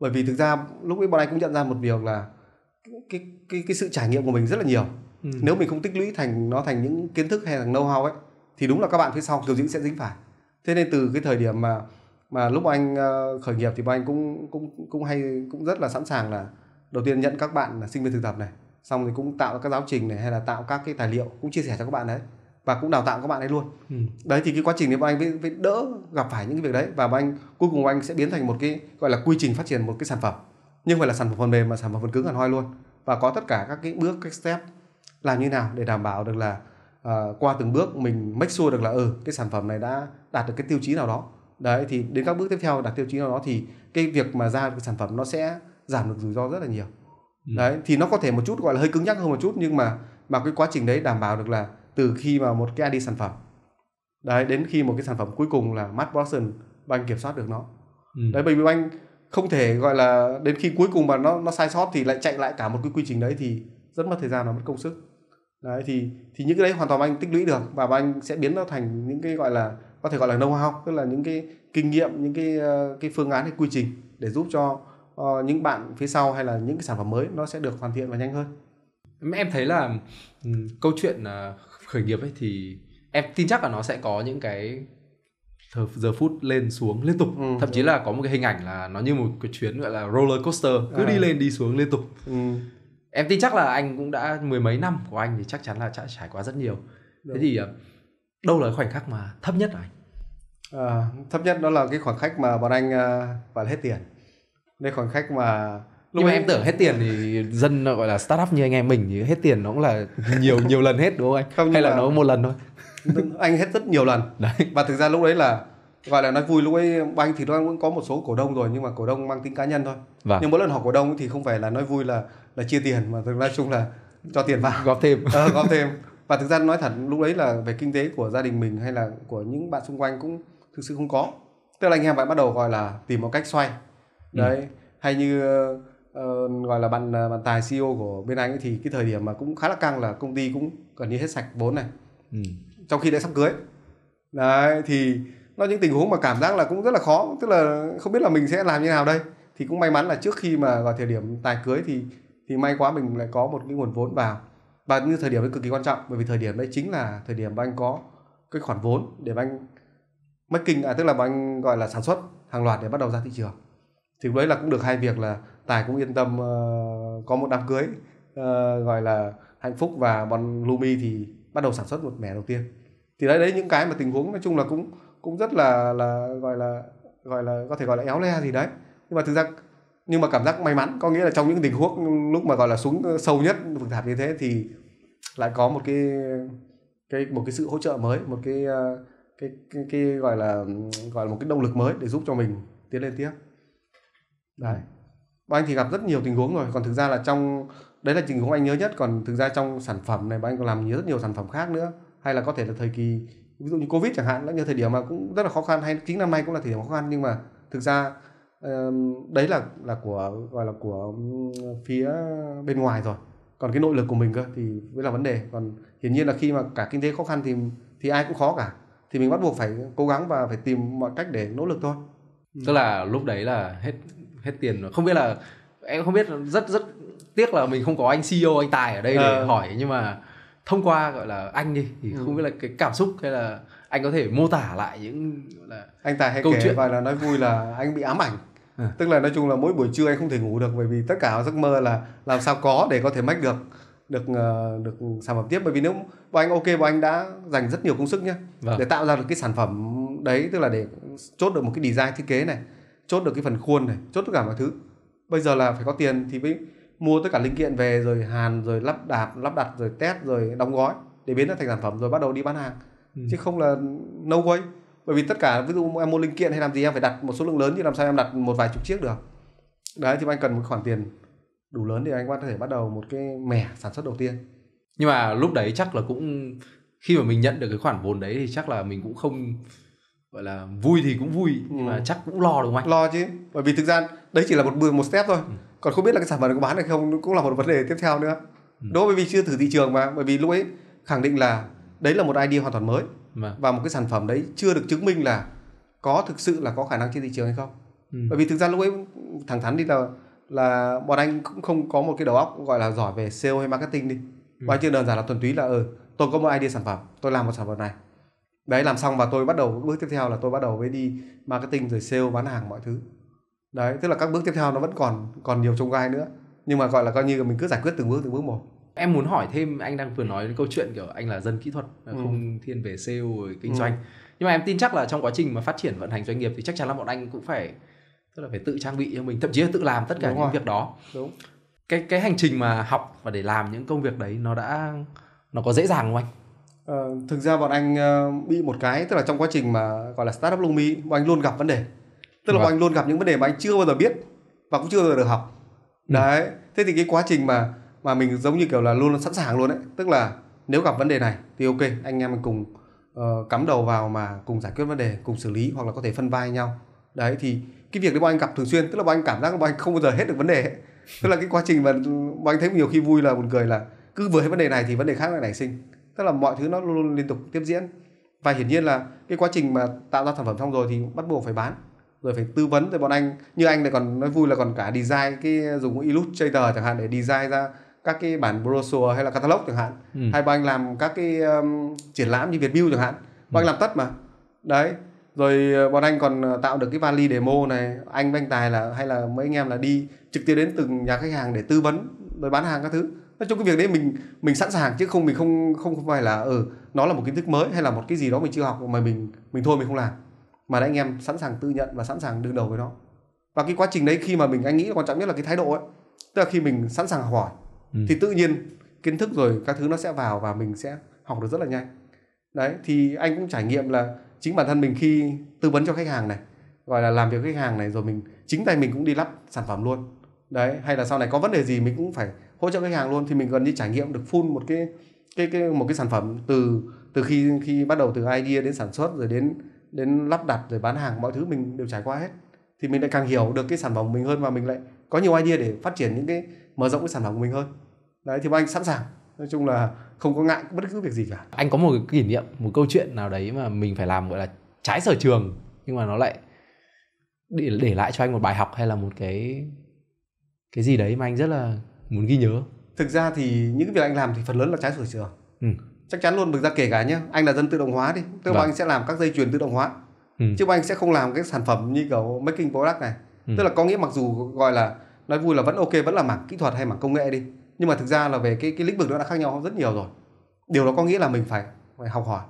Speaker 1: bởi vì thực ra lúc ấy bọn anh cũng nhận ra một việc là cái cái cái sự trải nghiệm của mình rất là nhiều ừ. nếu mình không tích lũy thành nó thành những kiến thức hay là know how ấy thì đúng là các bạn phía sau kiểu gì sẽ dính phải thế nên từ cái thời điểm mà mà lúc mà anh ờ, khởi nghiệp thì bọn anh cũng cũng cũng hay cũng rất là sẵn sàng là đầu tiên nhận các bạn là sinh viên thực tập này xong thì cũng tạo các giáo trình này hay là tạo các cái tài liệu cũng chia sẻ cho các bạn đấy và cũng đào tạo các bạn ấy luôn ừ. đấy thì cái quá trình thì bọn anh mới, mới đỡ gặp phải những cái việc đấy và bọn anh cuối cùng anh sẽ biến thành một cái gọi là quy trình phát triển một cái sản phẩm nhưng phải là sản phẩm phần mềm mà sản phẩm phần cứng hẳn hoi luôn và có tất cả các cái bước các step làm như nào để đảm bảo được là uh, qua từng bước mình make sure được là ừ cái sản phẩm này đã đạt được cái tiêu chí nào đó đấy thì đến các bước tiếp theo đạt tiêu chí nào đó thì cái việc mà ra cái sản phẩm nó sẽ giảm được rủi ro rất là nhiều ừ. đấy thì nó có thể một chút gọi là hơi cứng nhắc hơn một chút nhưng mà mà cái quá trình đấy đảm bảo được là từ khi mà một cái ID sản phẩm đấy đến khi một cái sản phẩm cuối cùng là Matt production banh kiểm soát được nó ừ. đấy bởi vì banh không thể gọi là đến khi cuối cùng mà nó nó sai sót thì lại chạy lại cả một cái quy trình đấy thì rất mất thời gian và mất công sức đấy thì thì những cái đấy hoàn toàn anh tích lũy được và anh sẽ biến nó thành những cái gọi là có thể gọi là know how tức là những cái kinh nghiệm những cái ờ, cái phương án hay quy trình để giúp cho
Speaker 2: uh, những bạn phía sau hay là những cái sản phẩm mới nó sẽ được hoàn thiện và nhanh hơn em thấy là um, câu chuyện uh, khởi nghiệp ấy thì em tin chắc là nó sẽ có những cái giờ phút lên xuống liên tục ừ, thậm chí là có một cái hình ảnh là nó như một cái chuyến gọi là roller coaster cứ à. đi lên đi xuống liên tục ừ em tin chắc là anh cũng đã mười mấy năm của anh thì chắc chắn là đã trải qua rất nhiều Đúng. thế thì ờ, đâu là khoảnh khắc mà thấp nhất anh à, thấp nhất đó là cái khoảnh khắc mà bọn anh phải ờ, hết tiền đây khoảnh khắc mà
Speaker 1: lúc mà em tưởng hết tiền
Speaker 2: thì dân gọi là startup như anh em mình thì hết tiền nó cũng là nhiều nhiều lần hết đúng không anh không, hay là mà... nó một lần thôi anh hết rất nhiều lần đấy. và
Speaker 1: thực ra lúc đấy là gọi là nói vui lúc ấy banh thì nó cũng có một số cổ đông rồi nhưng mà cổ đông mang tính cá nhân thôi vâng. nhưng mỗi lần họp cổ đông thì không phải là nói vui là là chia tiền mà thực ra chung là cho tiền vào góp thêm ờ, góp thêm và thực ra nói thật lúc đấy là về kinh tế của gia đình mình hay là của những bạn xung quanh cũng thực sự không có tức là anh em phải bắt đầu gọi là tìm một cách xoay ừ. đấy ừ. hay như uh, gọi là bạn bạn tài CEO của bên anh ấy thì cái thời điểm mà cũng khá là căng là công ty cũng gần như hết sạch vốn này ừ. trong khi đã sắp cưới đấy thì nó những tình huống mà cảm giác là cũng rất là khó tức là không biết là mình sẽ làm như nào đây thì cũng may mắn là trước khi mà vào thời điểm tài cưới thì thì may quá mình lại có một cái nguồn vốn vào và như thời điểm ấy cực kỳ quan trọng bởi vì thời điểm đấy chính là thời điểm mà anh có cái khoản vốn để mà anh making à tức là mà anh gọi là sản xuất hàng loạt để bắt đầu ra thị trường thì đấy là cũng được hai việc là tài cũng yên tâm uh, có một đám cưới uh, gọi là hạnh phúc và bọn lumi thì bắt đầu sản xuất một mẻ đầu tiên thì đấy đấy những cái mà tình huống nói chung là cũng cũng rất là là gọi là gọi là có thể gọi là éo le gì đấy nhưng mà thực ra nhưng mà cảm giác may mắn có nghĩa là trong những tình huống lúc mà gọi là xuống sâu nhất phức tạp như thế thì lại có một cái cái một cái sự hỗ trợ mới một cái cái cái, cái gọi là gọi là một cái động lực mới để giúp cho mình tiến lên tiếp đấy bọn anh thì gặp rất nhiều tình huống rồi còn thực ra là trong đấy là tình huống anh nhớ nhất còn thực ra trong sản phẩm này bọn anh còn làm rất nhiều sản phẩm khác nữa hay là có thể là thời kỳ ví dụ như covid chẳng hạn là nhiều thời điểm mà cũng rất là khó khăn hay chính năm nay cũng là thời điểm khó khăn nhưng mà thực ra đấy là là của gọi là của phía bên ngoài rồi còn cái nội lực của mình cơ thì mới là vấn đề còn hiển nhiên là khi mà cả kinh tế khó khăn thì thì ai cũng khó cả thì mình bắt buộc phải cố gắng và phải tìm mọi cách để nỗ lực thôi
Speaker 2: tức là lúc đấy là hết hết tiền rồi không biết là em không biết rất rất tiếc là mình không có anh CEO anh tài ở đây để à. hỏi nhưng mà thông qua gọi là anh đi thì ừ. không biết là cái cảm xúc hay là anh có thể mô tả lại những là anh tài hay câu kể chuyện và là nói vui là anh bị ám ảnh à. tức là nói chung là mỗi buổi
Speaker 1: trưa anh không thể ngủ được bởi vì tất cả giấc mơ là làm sao có để có thể mách được được ờ, được sản phẩm tiếp bởi vì nếu bọn anh ok bọn anh đã dành rất nhiều công sức nhé vâng. để tạo ra được cái sản phẩm đấy tức là để chốt được một cái design thiết kế này chốt được cái phần khuôn này chốt tất cả mọi thứ bây giờ là phải có tiền thì mới mua tất cả linh kiện về rồi hàn rồi lắp đạp lắp đặt rồi test rồi đóng gói để biến nó thành sản phẩm rồi bắt đầu đi bán hàng ừ. chứ không là no way bởi vì tất cả ví dụ em mua linh kiện hay làm gì em phải đặt một số lượng lớn chứ làm sao em đặt một vài chục chiếc được đấy thì anh cần một khoản tiền đủ lớn thì anh có thể bắt đầu một cái mẻ sản xuất đầu tiên
Speaker 2: nhưng mà lúc đấy chắc là cũng khi mà mình nhận được cái khoản vốn đấy thì chắc là mình cũng không gọi là vui thì cũng vui nhưng ừ. mà chắc cũng lo đúng không anh lo chứ bởi vì thực ra đấy chỉ là một
Speaker 1: một step thôi ừ còn không biết là cái sản phẩm có bán được không cũng là một vấn đề tiếp theo nữa ừ. đúng bởi vì chưa thử thị trường mà bởi vì lúc ấy khẳng định là đấy là một idea hoàn toàn mới mà. Vâng. và một cái sản phẩm đấy chưa được chứng minh là có thực sự là có khả năng trên thị trường hay không ừ. bởi vì thực ra lúc ấy thẳng thắn đi là là bọn anh cũng không có một cái đầu óc gọi là giỏi về sale hay marketing đi ừ. anh chưa đơn giản là thuần túy là ừ tôi có một idea sản phẩm tôi làm một sản phẩm này đấy làm xong và tôi bắt đầu bước tiếp theo là tôi bắt đầu với đi marketing rồi sale bán hàng mọi thứ đấy tức là các bước tiếp theo nó vẫn
Speaker 2: còn còn nhiều trông gai nữa nhưng mà gọi là coi như là mình cứ giải quyết từng bước từng bước một em muốn hỏi thêm anh đang vừa nói đến câu chuyện kiểu anh là dân kỹ thuật ừ. không thiên về sale rồi kinh ừ. doanh nhưng mà em tin chắc là trong quá trình mà phát triển vận hành doanh nghiệp thì chắc chắn là bọn anh cũng phải tức là phải tự trang bị cho mình thậm chí là tự làm tất cả Đúng những rồi. việc đó Đúng. cái cái hành trình mà học và để làm những công việc đấy nó đã nó có dễ dàng không anh ờ, thực ra bọn anh ờ, bị một cái tức là trong quá trình
Speaker 1: mà gọi là startup lumi bọn anh luôn gặp vấn đề tức là vâng. anh luôn gặp những vấn đề mà anh chưa bao giờ biết và cũng chưa bao giờ được học ừ. đấy thế thì cái quá trình mà mà mình giống như kiểu là luôn sẵn sàng luôn đấy tức là nếu gặp vấn đề này thì ok anh em mình cùng uh, cắm đầu vào mà cùng giải quyết vấn đề cùng xử lý hoặc là có thể phân vai nhau đấy thì cái việc đấy bọn anh gặp thường xuyên tức là bọn anh cảm giác là bọn anh không bao giờ hết được vấn đề ấy. tức là cái quá trình mà bọn anh thấy nhiều khi vui là buồn cười là cứ vừa hết vấn đề này thì vấn đề khác lại nảy sinh tức là mọi thứ nó luôn, luôn liên tục tiếp diễn và hiển nhiên là cái quá trình mà tạo ra sản phẩm xong rồi thì bắt buộc phải bán rồi phải tư vấn rồi bọn anh như anh này còn nói vui là còn cả design cái dùng illustrator chẳng hạn để design ra các cái bản brochure hay là catalog chẳng hạn ừ. hay bọn anh làm các cái um, triển lãm như Vietbuild chẳng hạn bọn ừ. anh làm tất mà đấy rồi ờ, bọn anh còn ờ, tạo được cái vali demo này anh với anh tài là hay là mấy anh em là đi trực tiếp đến từng nhà khách hàng để tư vấn rồi bán hàng các thứ nói chung cái việc đấy mình mình sẵn sàng chứ không mình không không phải là ừ nó là một kiến thức mới hay là một cái gì đó mình chưa học mà mình mình thôi mình không làm mà anh em sẵn sàng tự nhận và sẵn sàng đương đầu với nó và cái quá trình đấy khi mà mình anh nghĩ là quan trọng nhất là cái thái độ ấy tức là khi mình sẵn sàng học hỏi ừ. thì tự nhiên kiến thức rồi các thứ nó sẽ vào và mình sẽ học được rất là nhanh đấy thì anh cũng trải nghiệm là chính bản thân mình khi tư vấn cho khách hàng này gọi là làm việc khách hàng này rồi mình chính tay mình cũng đi lắp sản phẩm luôn đấy hay là sau này có vấn đề gì mình cũng phải hỗ trợ khách hàng luôn thì mình gần như trải nghiệm được full một cái cái cái một cái sản phẩm từ từ khi khi bắt đầu từ idea đến sản xuất rồi đến đến lắp đặt rồi bán hàng mọi thứ mình đều trải qua hết thì mình lại càng hiểu được cái sản phẩm của mình hơn và mình lại có nhiều idea để phát triển những cái mở rộng cái sản phẩm của mình hơn đấy thì anh sẵn sàng nói chung là
Speaker 2: không có ngại bất cứ việc gì cả anh có một cái kỷ niệm một câu chuyện nào đấy mà mình phải làm gọi là trái sở trường nhưng mà nó lại để để lại cho anh một bài học hay là một cái cái gì đấy mà anh rất là muốn ghi nhớ thực ra thì những cái việc anh làm thì phần lớn là trái sở trường ừ
Speaker 1: chắc chắn luôn bực ra kể cả nhá, anh là dân tự động hóa đi tức là vâng. anh sẽ làm các dây chuyền tự động hóa ừ. chứ anh sẽ không làm cái sản phẩm như kiểu making product này ừ. tức là có nghĩa mặc dù gọi là nói vui là vẫn ok vẫn là mảng kỹ thuật hay mảng công nghệ đi nhưng mà thực ra là về cái cái lĩnh vực đó đã khác nhau rất nhiều rồi điều đó có nghĩa là mình phải, phải học hỏi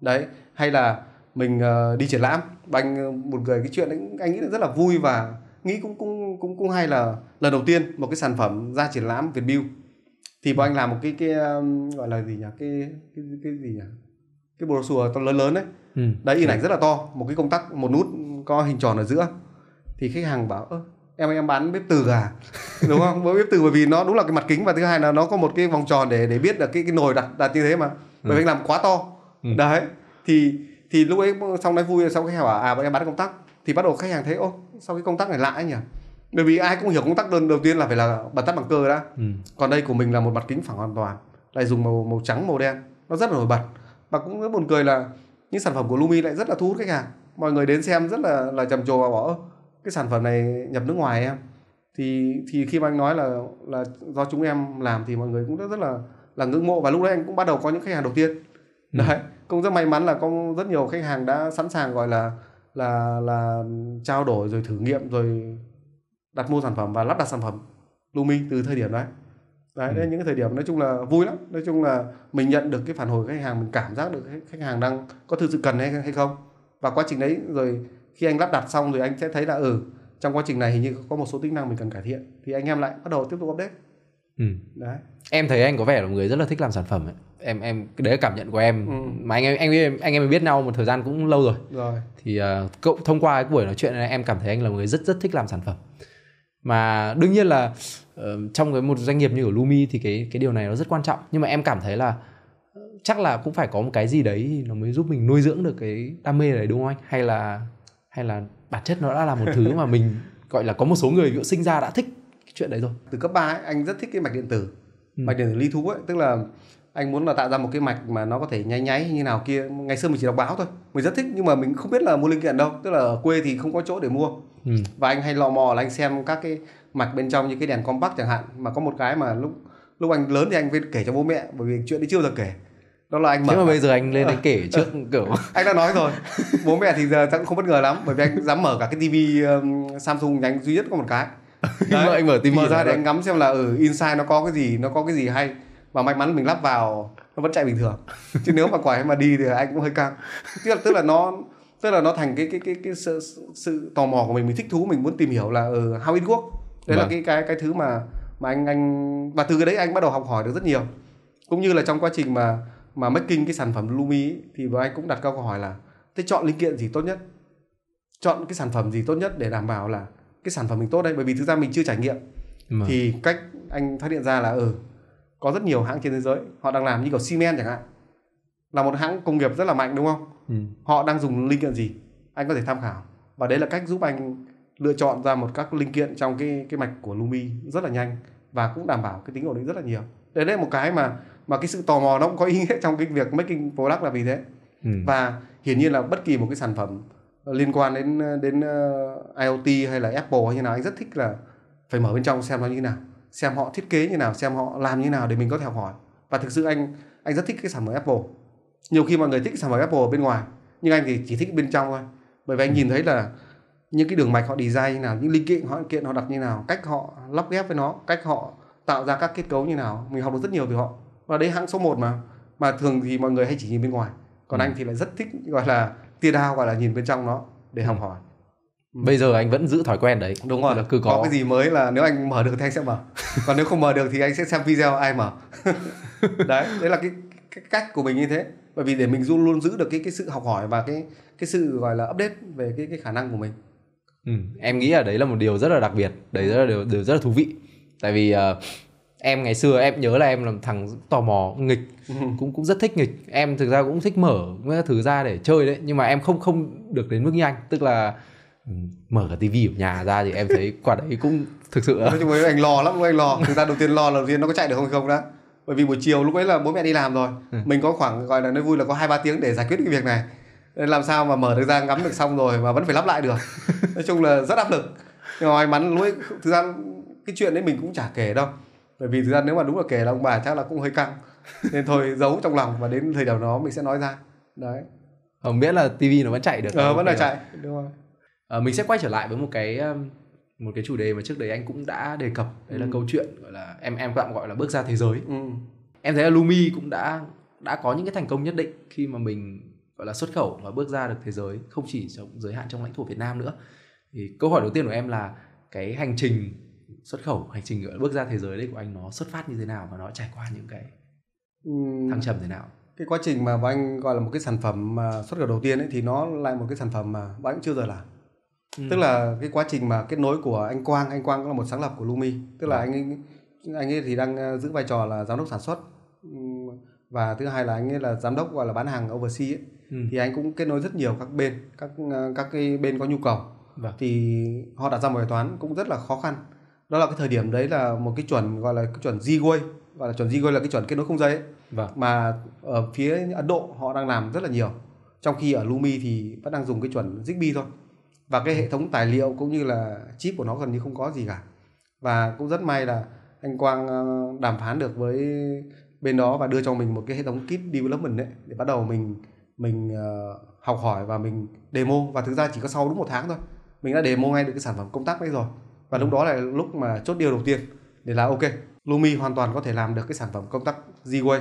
Speaker 1: đấy hay là mình ờ, đi triển lãm anh một ờ, người cái chuyện ấy, anh nghĩ là rất là vui và nghĩ cũng cũng cũng cũng hay là lần đầu tiên một cái sản phẩm ra triển lãm Việt Build thì bọn anh làm một cái cái um, gọi là gì nhỉ cái cái cái gì nhỉ cái brochure to lớn lớn đấy ừ. đấy in ừ. ảnh rất là to một cái công tắc một nút có hình tròn ở giữa thì khách hàng bảo Ơ, em em bán bếp từ gà <laughs> đúng không với bếp từ bởi vì nó đúng là cái mặt kính và thứ hai là nó có một cái vòng tròn để để biết là cái cái nồi đặt đặt như thế mà bởi ừ. anh làm quá to ừ. đấy thì thì lúc ấy xong đấy vui xong khách hàng bảo à bọn em bán công tắc thì bắt đầu khách hàng thấy ô sau cái công tắc này lạ ấy nhỉ bởi vì ai cũng hiểu công tắc đơn đầu tiên là phải là bật tắt bằng cơ đã ừ. còn đây của mình là một mặt kính phẳng hoàn toàn lại dùng màu màu trắng màu đen nó rất là nổi bật và cũng rất buồn cười là những sản phẩm của Lumi lại rất là thu hút khách hàng mọi người đến xem rất là là trầm trồ và bỏ cái sản phẩm này nhập nước ngoài em thì thì khi mà anh nói là là do chúng em làm thì mọi người cũng rất rất là là ngưỡng mộ và lúc đấy anh cũng bắt đầu có những khách hàng đầu tiên ừ. đấy cũng rất may mắn là có rất nhiều khách hàng đã sẵn sàng gọi là là là trao đổi rồi thử nghiệm rồi đặt mua sản phẩm và lắp đặt sản phẩm Lumi từ thời điểm đấy đấy ừ. nên những cái thời điểm nói chung là vui lắm nói chung là mình nhận được cái phản hồi của khách hàng mình cảm giác được khách hàng đang có thực sự cần hay hay không và quá trình đấy rồi khi anh lắp đặt xong rồi anh sẽ thấy là ừ trong quá trình này hình như có một số tính năng mình cần cải thiện thì anh em lại bắt đầu tiếp tục update ừ. đấy
Speaker 2: em thấy anh có vẻ là người rất là thích làm sản phẩm ấy. em em đấy là cảm nhận của em ừ. mà anh em anh em anh em biết nhau một thời gian cũng lâu rồi rồi thì uh, cậu thông qua cái buổi nói chuyện này em cảm thấy anh là người rất rất thích làm sản phẩm mà đương nhiên là ờ, trong cái một doanh nghiệp như ở Lumi thì cái cái điều này nó rất quan trọng nhưng mà em cảm thấy là ờ, chắc là cũng phải có một cái gì đấy nó mới giúp mình nuôi dưỡng được cái đam mê đấy đúng không anh hay là hay là bản chất nó đã là một thứ <laughs> mà mình gọi là có một số người ví dụ sinh ra đã
Speaker 1: thích cái chuyện đấy rồi từ cấp 3 ấy, anh rất thích cái mạch điện tử ừ. mạch điện tử ly thú ấy tức là anh muốn là tạo ra một cái mạch mà nó có thể nháy nháy như nào kia ngày xưa mình chỉ đọc báo thôi mình rất thích nhưng mà mình không biết là mua linh kiện đâu tức là ở quê thì không có chỗ để mua ừ. và anh hay lò mò là anh xem các cái mạch bên trong như cái đèn compact chẳng hạn mà có một cái mà lúc lúc anh lớn thì anh phải kể cho bố mẹ bởi vì chuyện đấy chưa được kể đó là anh mở thế mà bây giờ anh lên anh <laughs> kể trước kiểu <laughs> anh đã nói rồi bố mẹ thì giờ cũng không bất ngờ lắm bởi vì anh dám mở cả cái tivi um, Samsung nhánh duy nhất có một cái
Speaker 2: đấy, <laughs> anh mở tivi mở ra để anh
Speaker 1: ngắm xem là ở ừ, inside nó có cái gì nó có cái gì hay và may mắn mình lắp vào nó vẫn chạy bình thường chứ nếu mà quải mà đi thì anh cũng hơi căng tức là tức là nó tức là nó thành cái cái cái cái sự, sự tò mò của mình mình thích thú mình muốn tìm hiểu là ở ừ, uh, how it work đấy vâng. là cái cái cái thứ mà mà anh anh và từ cái đấy anh bắt đầu học hỏi được rất nhiều cũng như là trong quá trình mà mà making cái sản phẩm Lumi ấy, thì bọn anh cũng đặt câu hỏi là thế chọn linh kiện gì tốt nhất chọn cái sản phẩm gì tốt nhất để đảm bảo là cái sản phẩm mình tốt đấy bởi vì thực ra mình chưa trải nghiệm vâng. thì cách anh phát hiện ra là ừ có rất nhiều hãng trên thế giới họ đang làm như kiểu Siemens chẳng hạn là một hãng công nghiệp rất là mạnh đúng không ừ. họ đang dùng linh kiện gì anh có thể tham khảo và đấy là cách giúp anh lựa chọn ra một các linh kiện trong cái cái mạch của Lumi rất là nhanh và cũng đảm bảo cái tính ổn định rất là nhiều đấy là một cái mà mà cái sự tò mò nó cũng có ý nghĩa trong cái việc making product là vì thế ừ. và hiển nhiên là bất kỳ một cái sản phẩm liên quan đến đến uh, IoT hay là Apple hay như nào anh rất thích là phải mở bên trong xem nó như thế nào xem họ thiết kế như nào xem họ làm như nào để mình có thể học hỏi và thực sự anh anh rất thích cái sản phẩm Apple nhiều khi mọi người thích cái sản phẩm Apple ở bên ngoài nhưng anh thì chỉ thích bên trong thôi bởi vì anh nhìn thấy là những cái đường mạch họ design như nào những linh kiện họ kiện họ đặt như nào cách họ lắp ghép với nó cách họ tạo ra các kết cấu như nào mình học được rất nhiều từ họ và đấy hãng số 1 mà mà thường thì mọi người hay chỉ nhìn bên ngoài còn ừ. anh thì lại rất thích gọi là tia đao gọi là nhìn bên trong nó để học ừ. hỏi
Speaker 2: bây ừ. giờ anh vẫn giữ thói quen đấy đúng rồi là cứ có. có cái gì mới là
Speaker 1: nếu anh mở được thì anh sẽ mở <laughs> còn nếu không mở được thì anh sẽ xem video ai mở <laughs> đấy đấy là cái, cái cách của mình như thế bởi vì để mình luôn luôn giữ được cái cái sự học hỏi và cái cái sự gọi
Speaker 2: là update về cái cái khả năng của mình ừ, em nghĩ là đấy là một điều rất là đặc biệt đấy rất là điều, điều rất là thú vị tại vì uh, em ngày xưa em nhớ là em làm thằng tò mò nghịch ừ. cũng cũng rất thích nghịch em thực ra cũng thích mở các thứ ra để chơi đấy nhưng mà em không không được đến mức như anh tức là mở cả tivi ở nhà ra thì em thấy quả đấy cũng thực sự
Speaker 1: nói chung là anh lo lắm lúc anh lo thực ra đầu tiên lo là đầu tiên nó có chạy được không không đã bởi vì buổi chiều lúc ấy là bố mẹ đi làm rồi ừ. mình có khoảng gọi là nơi vui là có hai ba tiếng để giải quyết cái việc này nên làm sao mà mở được ra ngắm được xong rồi mà vẫn phải lắp lại được <laughs> nói chung là rất áp lực nhưng mà may mắn lúc ấy thực ra cái chuyện đấy mình cũng chả kể đâu bởi vì thực ra nếu mà đúng là kể là ông bà chắc là cũng hơi căng nên
Speaker 2: thôi giấu trong lòng và đến thời điểm đó mình sẽ nói ra đấy không biết là tivi nó vẫn chạy được ờ, vẫn là chạy đúng không? à, mình sẽ quay trở lại với một cái một cái chủ đề mà trước đấy anh cũng đã đề cập đấy là ừ. câu chuyện gọi là em em tạm gọi là bước ra thế giới ừ. em thấy là Lumi cũng đã đã có những cái thành công nhất định khi mà mình gọi là xuất khẩu và bước ra được thế giới không chỉ trong giới hạn trong lãnh thổ Việt Nam nữa thì câu hỏi đầu tiên của em là cái hành trình xuất khẩu hành trình bước ra thế giới đấy của anh nó xuất phát như thế nào và nó trải qua những cái ừ. thăng trầm thế
Speaker 1: nào cái quá trình mà anh gọi là một cái sản phẩm mà xuất khẩu đầu tiên ấy thì nó lại một cái sản phẩm mà anh cũng chưa giờ làm tức là ừ. cái quá trình mà kết nối của anh Quang anh Quang cũng là một sáng lập của Lumi tức là dạ. anh ấy, anh ấy thì đang ờ, giữ vai trò là giám đốc sản xuất và thứ hai là anh ấy là giám đốc gọi là bán hàng overseas ấy. Ừ. thì anh cũng kết nối rất nhiều các bên các ờ, các cái bên có nhu cầu vâng. thì họ đặt ra một bài toán cũng rất là khó khăn đó là cái thời điểm đấy là một cái chuẩn gọi là cái chuẩn Z-Way gọi là chuẩn Z-Way là cái chuẩn kết nối không dây ấy. Vâng. mà ở phía Ấn Độ họ đang làm rất là nhiều trong khi ở Lumi thì vẫn đang dùng cái chuẩn Zigbee thôi và cái hệ thống tài liệu cũng như là chip của nó gần như không có gì cả và cũng rất may là anh Quang ờ, đàm phán được với bên đó và đưa cho mình một cái hệ thống kit development đấy để bắt đầu mình mình uh, học hỏi và mình demo và thực ra chỉ có sau đúng một tháng thôi mình đã demo ngay được cái sản phẩm công tác đấy rồi và lúc đó là lúc mà chốt điều đầu tiên để là ok Lumi hoàn toàn có thể làm được cái sản phẩm công tác Z-Way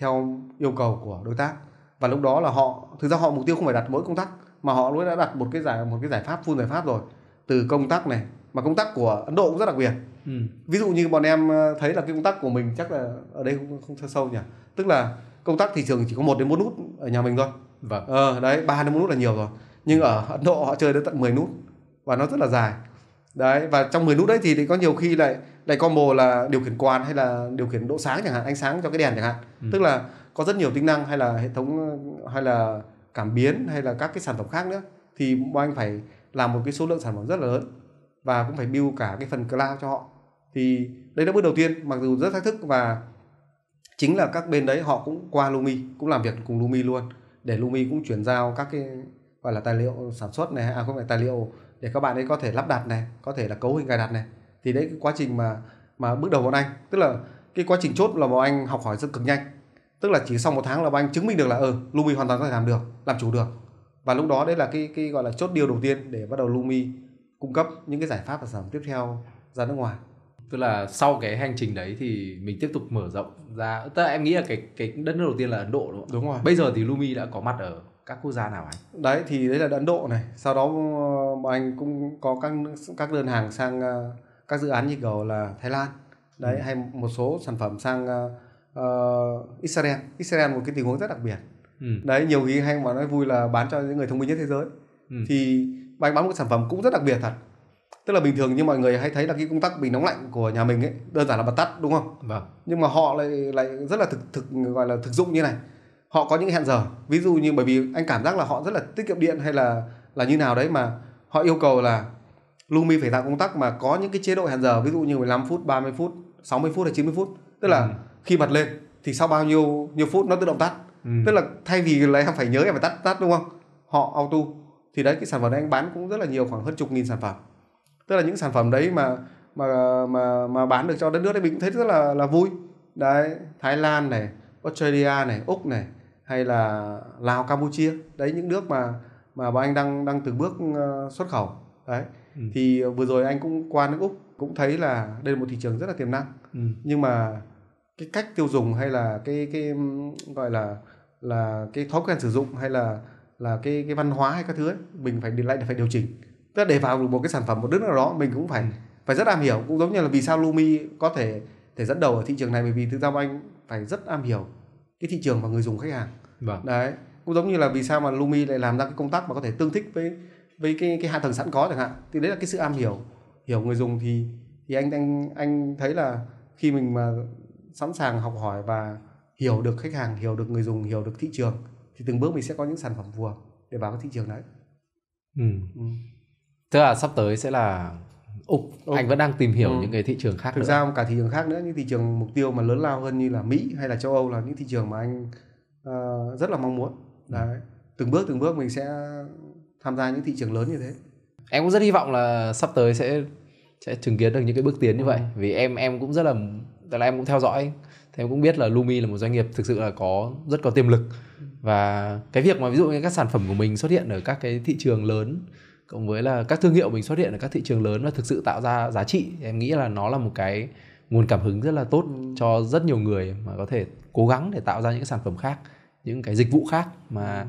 Speaker 1: theo yêu cầu của đối tác và lúc đó là họ thực ra họ mục tiêu không phải đặt mỗi công tác mà họ cũng đã đặt một cái giải một cái giải pháp phun giải pháp rồi từ công tác này mà công tác của Ấn Độ cũng rất đặc biệt ừ. ví dụ như bọn em ờ, thấy là cái công tác của mình chắc là ở đây cũng không sâu nhỉ tức là công tác thị trường chỉ có một đến bốn nút ở nhà mình thôi vâng ờ, đấy ba đến bốn nút là nhiều rồi nhưng ở Ấn Độ họ chơi đến tận 10 nút và nó rất là dài đấy và trong 10 nút đấy thì có nhiều khi lại lại combo là điều khiển quan hay là điều khiển độ sáng chẳng hạn ánh sáng cho cái đèn chẳng hạn ừ. tức là có rất nhiều tính năng hay là hệ thống ờ, hay là cảm biến hay là các cái sản phẩm khác nữa thì bọn anh phải làm một cái số lượng sản phẩm rất là lớn và cũng phải build cả cái phần cloud cho họ thì đây là bước đầu tiên mặc dù rất thách thức và chính là các bên đấy họ cũng qua Lumi cũng làm việc cùng Lumi luôn để Lumi cũng chuyển giao các cái gọi là tài liệu sản xuất này à không phải tài liệu để các bạn ấy có thể lắp đặt này có thể là cấu hình cài đặt này thì đấy cái quá trình mà mà bước đầu bọn anh tức là cái quá trình chốt là bọn anh học hỏi rất cực nhanh tức là chỉ sau một tháng là bạn chứng minh được là ừ, Lumi hoàn toàn có thể làm được làm chủ được và lúc đó đấy là cái cái gọi là chốt điều đầu tiên để bắt đầu Lumi cung cấp những cái giải pháp và sản phẩm tiếp theo ra nước ngoài
Speaker 2: tức là sau cái hành trình đấy thì mình tiếp tục mở rộng ra tức là em nghĩ là cái cái đất nước đầu tiên là Ấn Độ đúng không? Đúng rồi. Bây giờ thì Lumi đã có mặt ở các quốc gia nào anh?
Speaker 1: Đấy thì đấy là Ấn Độ này, sau đó ờ, bọn anh cũng có các các đơn hàng sang ờ, các dự án như kiểu là Thái Lan. Đấy ừ. hay một số sản phẩm sang uh, Israel Israel một cái tình huống rất đặc biệt ừ. đấy nhiều khi hay mà nói vui là bán cho những người thông minh nhất thế giới ừ. thì anh bán một sản phẩm cũng rất đặc biệt thật tức là bình thường như mọi người hay thấy là cái công tắc bình nóng lạnh của nhà mình ấy đơn giản là bật tắt đúng không vâng. nhưng mà họ lại lại rất là thực thực gọi là thực dụng như này họ có những hẹn giờ ví dụ như bởi vì anh cảm giác là họ rất là tiết kiệm điện hay là là như nào đấy mà họ yêu cầu là Lumi phải tạo công tắc mà có những cái chế độ hẹn giờ ví dụ như 15 phút, 30 phút, 60 phút hay 90 phút. Tức là ừ khi bật lên thì sau bao nhiêu nhiêu phút nó tự động tắt ừ. tức là thay vì là em phải nhớ em phải tắt tắt đúng không họ auto thì đấy cái sản phẩm đấy anh bán cũng rất là nhiều khoảng hơn chục nghìn sản phẩm tức là những sản phẩm đấy mà mà mà mà bán được cho đất nước đấy mình cũng thấy rất là là vui đấy Thái Lan này Australia này Úc này hay là Lào Campuchia đấy những nước mà mà bọn anh đang đang từng bước ờ, xuất khẩu đấy ừ. thì vừa rồi anh cũng qua nước Úc cũng thấy là đây là một thị trường rất là tiềm năng ừ. nhưng mà cái cách tiêu dùng hay là cái cái gọi là là cái thói quen sử dụng hay là là cái cái văn hóa hay các thứ ấy, mình phải lại phải điều chỉnh tức là để vào một cái sản phẩm một đứa nào đó mình cũng phải phải rất am hiểu cũng giống như là vì sao Lumi có thể thể dẫn đầu ở thị trường này bởi vì thực ra anh phải rất am hiểu cái thị trường và người dùng khách hàng vâng. đấy cũng giống như là vì sao mà Lumi lại làm ra cái công tác mà có thể tương thích với với cái cái hạ tầng sẵn có chẳng hạn thì đấy là cái sự am hiểu hiểu người dùng thì thì anh anh anh thấy là khi mình mà sẵn sàng học hỏi và hiểu được khách hàng hiểu được người dùng hiểu được thị trường thì từng bước mình sẽ có những sản phẩm phù hợp để vào cái thị trường đấy
Speaker 2: ừ. Ừ. tức là sắp tới sẽ là Úc, Úc. anh vẫn đang tìm hiểu ừ. những cái thị trường khác thực nữa. ra
Speaker 1: cả thị trường khác nữa những thị trường mục tiêu mà lớn lao hơn như là Mỹ hay là châu Âu là những thị trường mà anh uh, rất là mong muốn ừ. đấy từng bước từng bước mình sẽ tham
Speaker 2: gia những thị trường lớn như thế em cũng rất hy vọng là sắp tới sẽ sẽ chứng kiến được những cái bước tiến như ừ. vậy vì em em cũng rất là tại là em cũng theo dõi thì em cũng biết là Lumi là một doanh nghiệp thực sự là có rất có tiềm lực và cái việc mà ví dụ như các sản phẩm của mình xuất hiện ở các cái thị trường lớn cộng với là các thương hiệu mình xuất hiện ở các thị trường lớn và thực sự tạo ra giá trị em nghĩ là nó là một cái nguồn cảm hứng rất là tốt ừ. cho rất nhiều người mà có thể cố gắng để tạo ra những sản phẩm khác những cái dịch vụ khác mà ừ.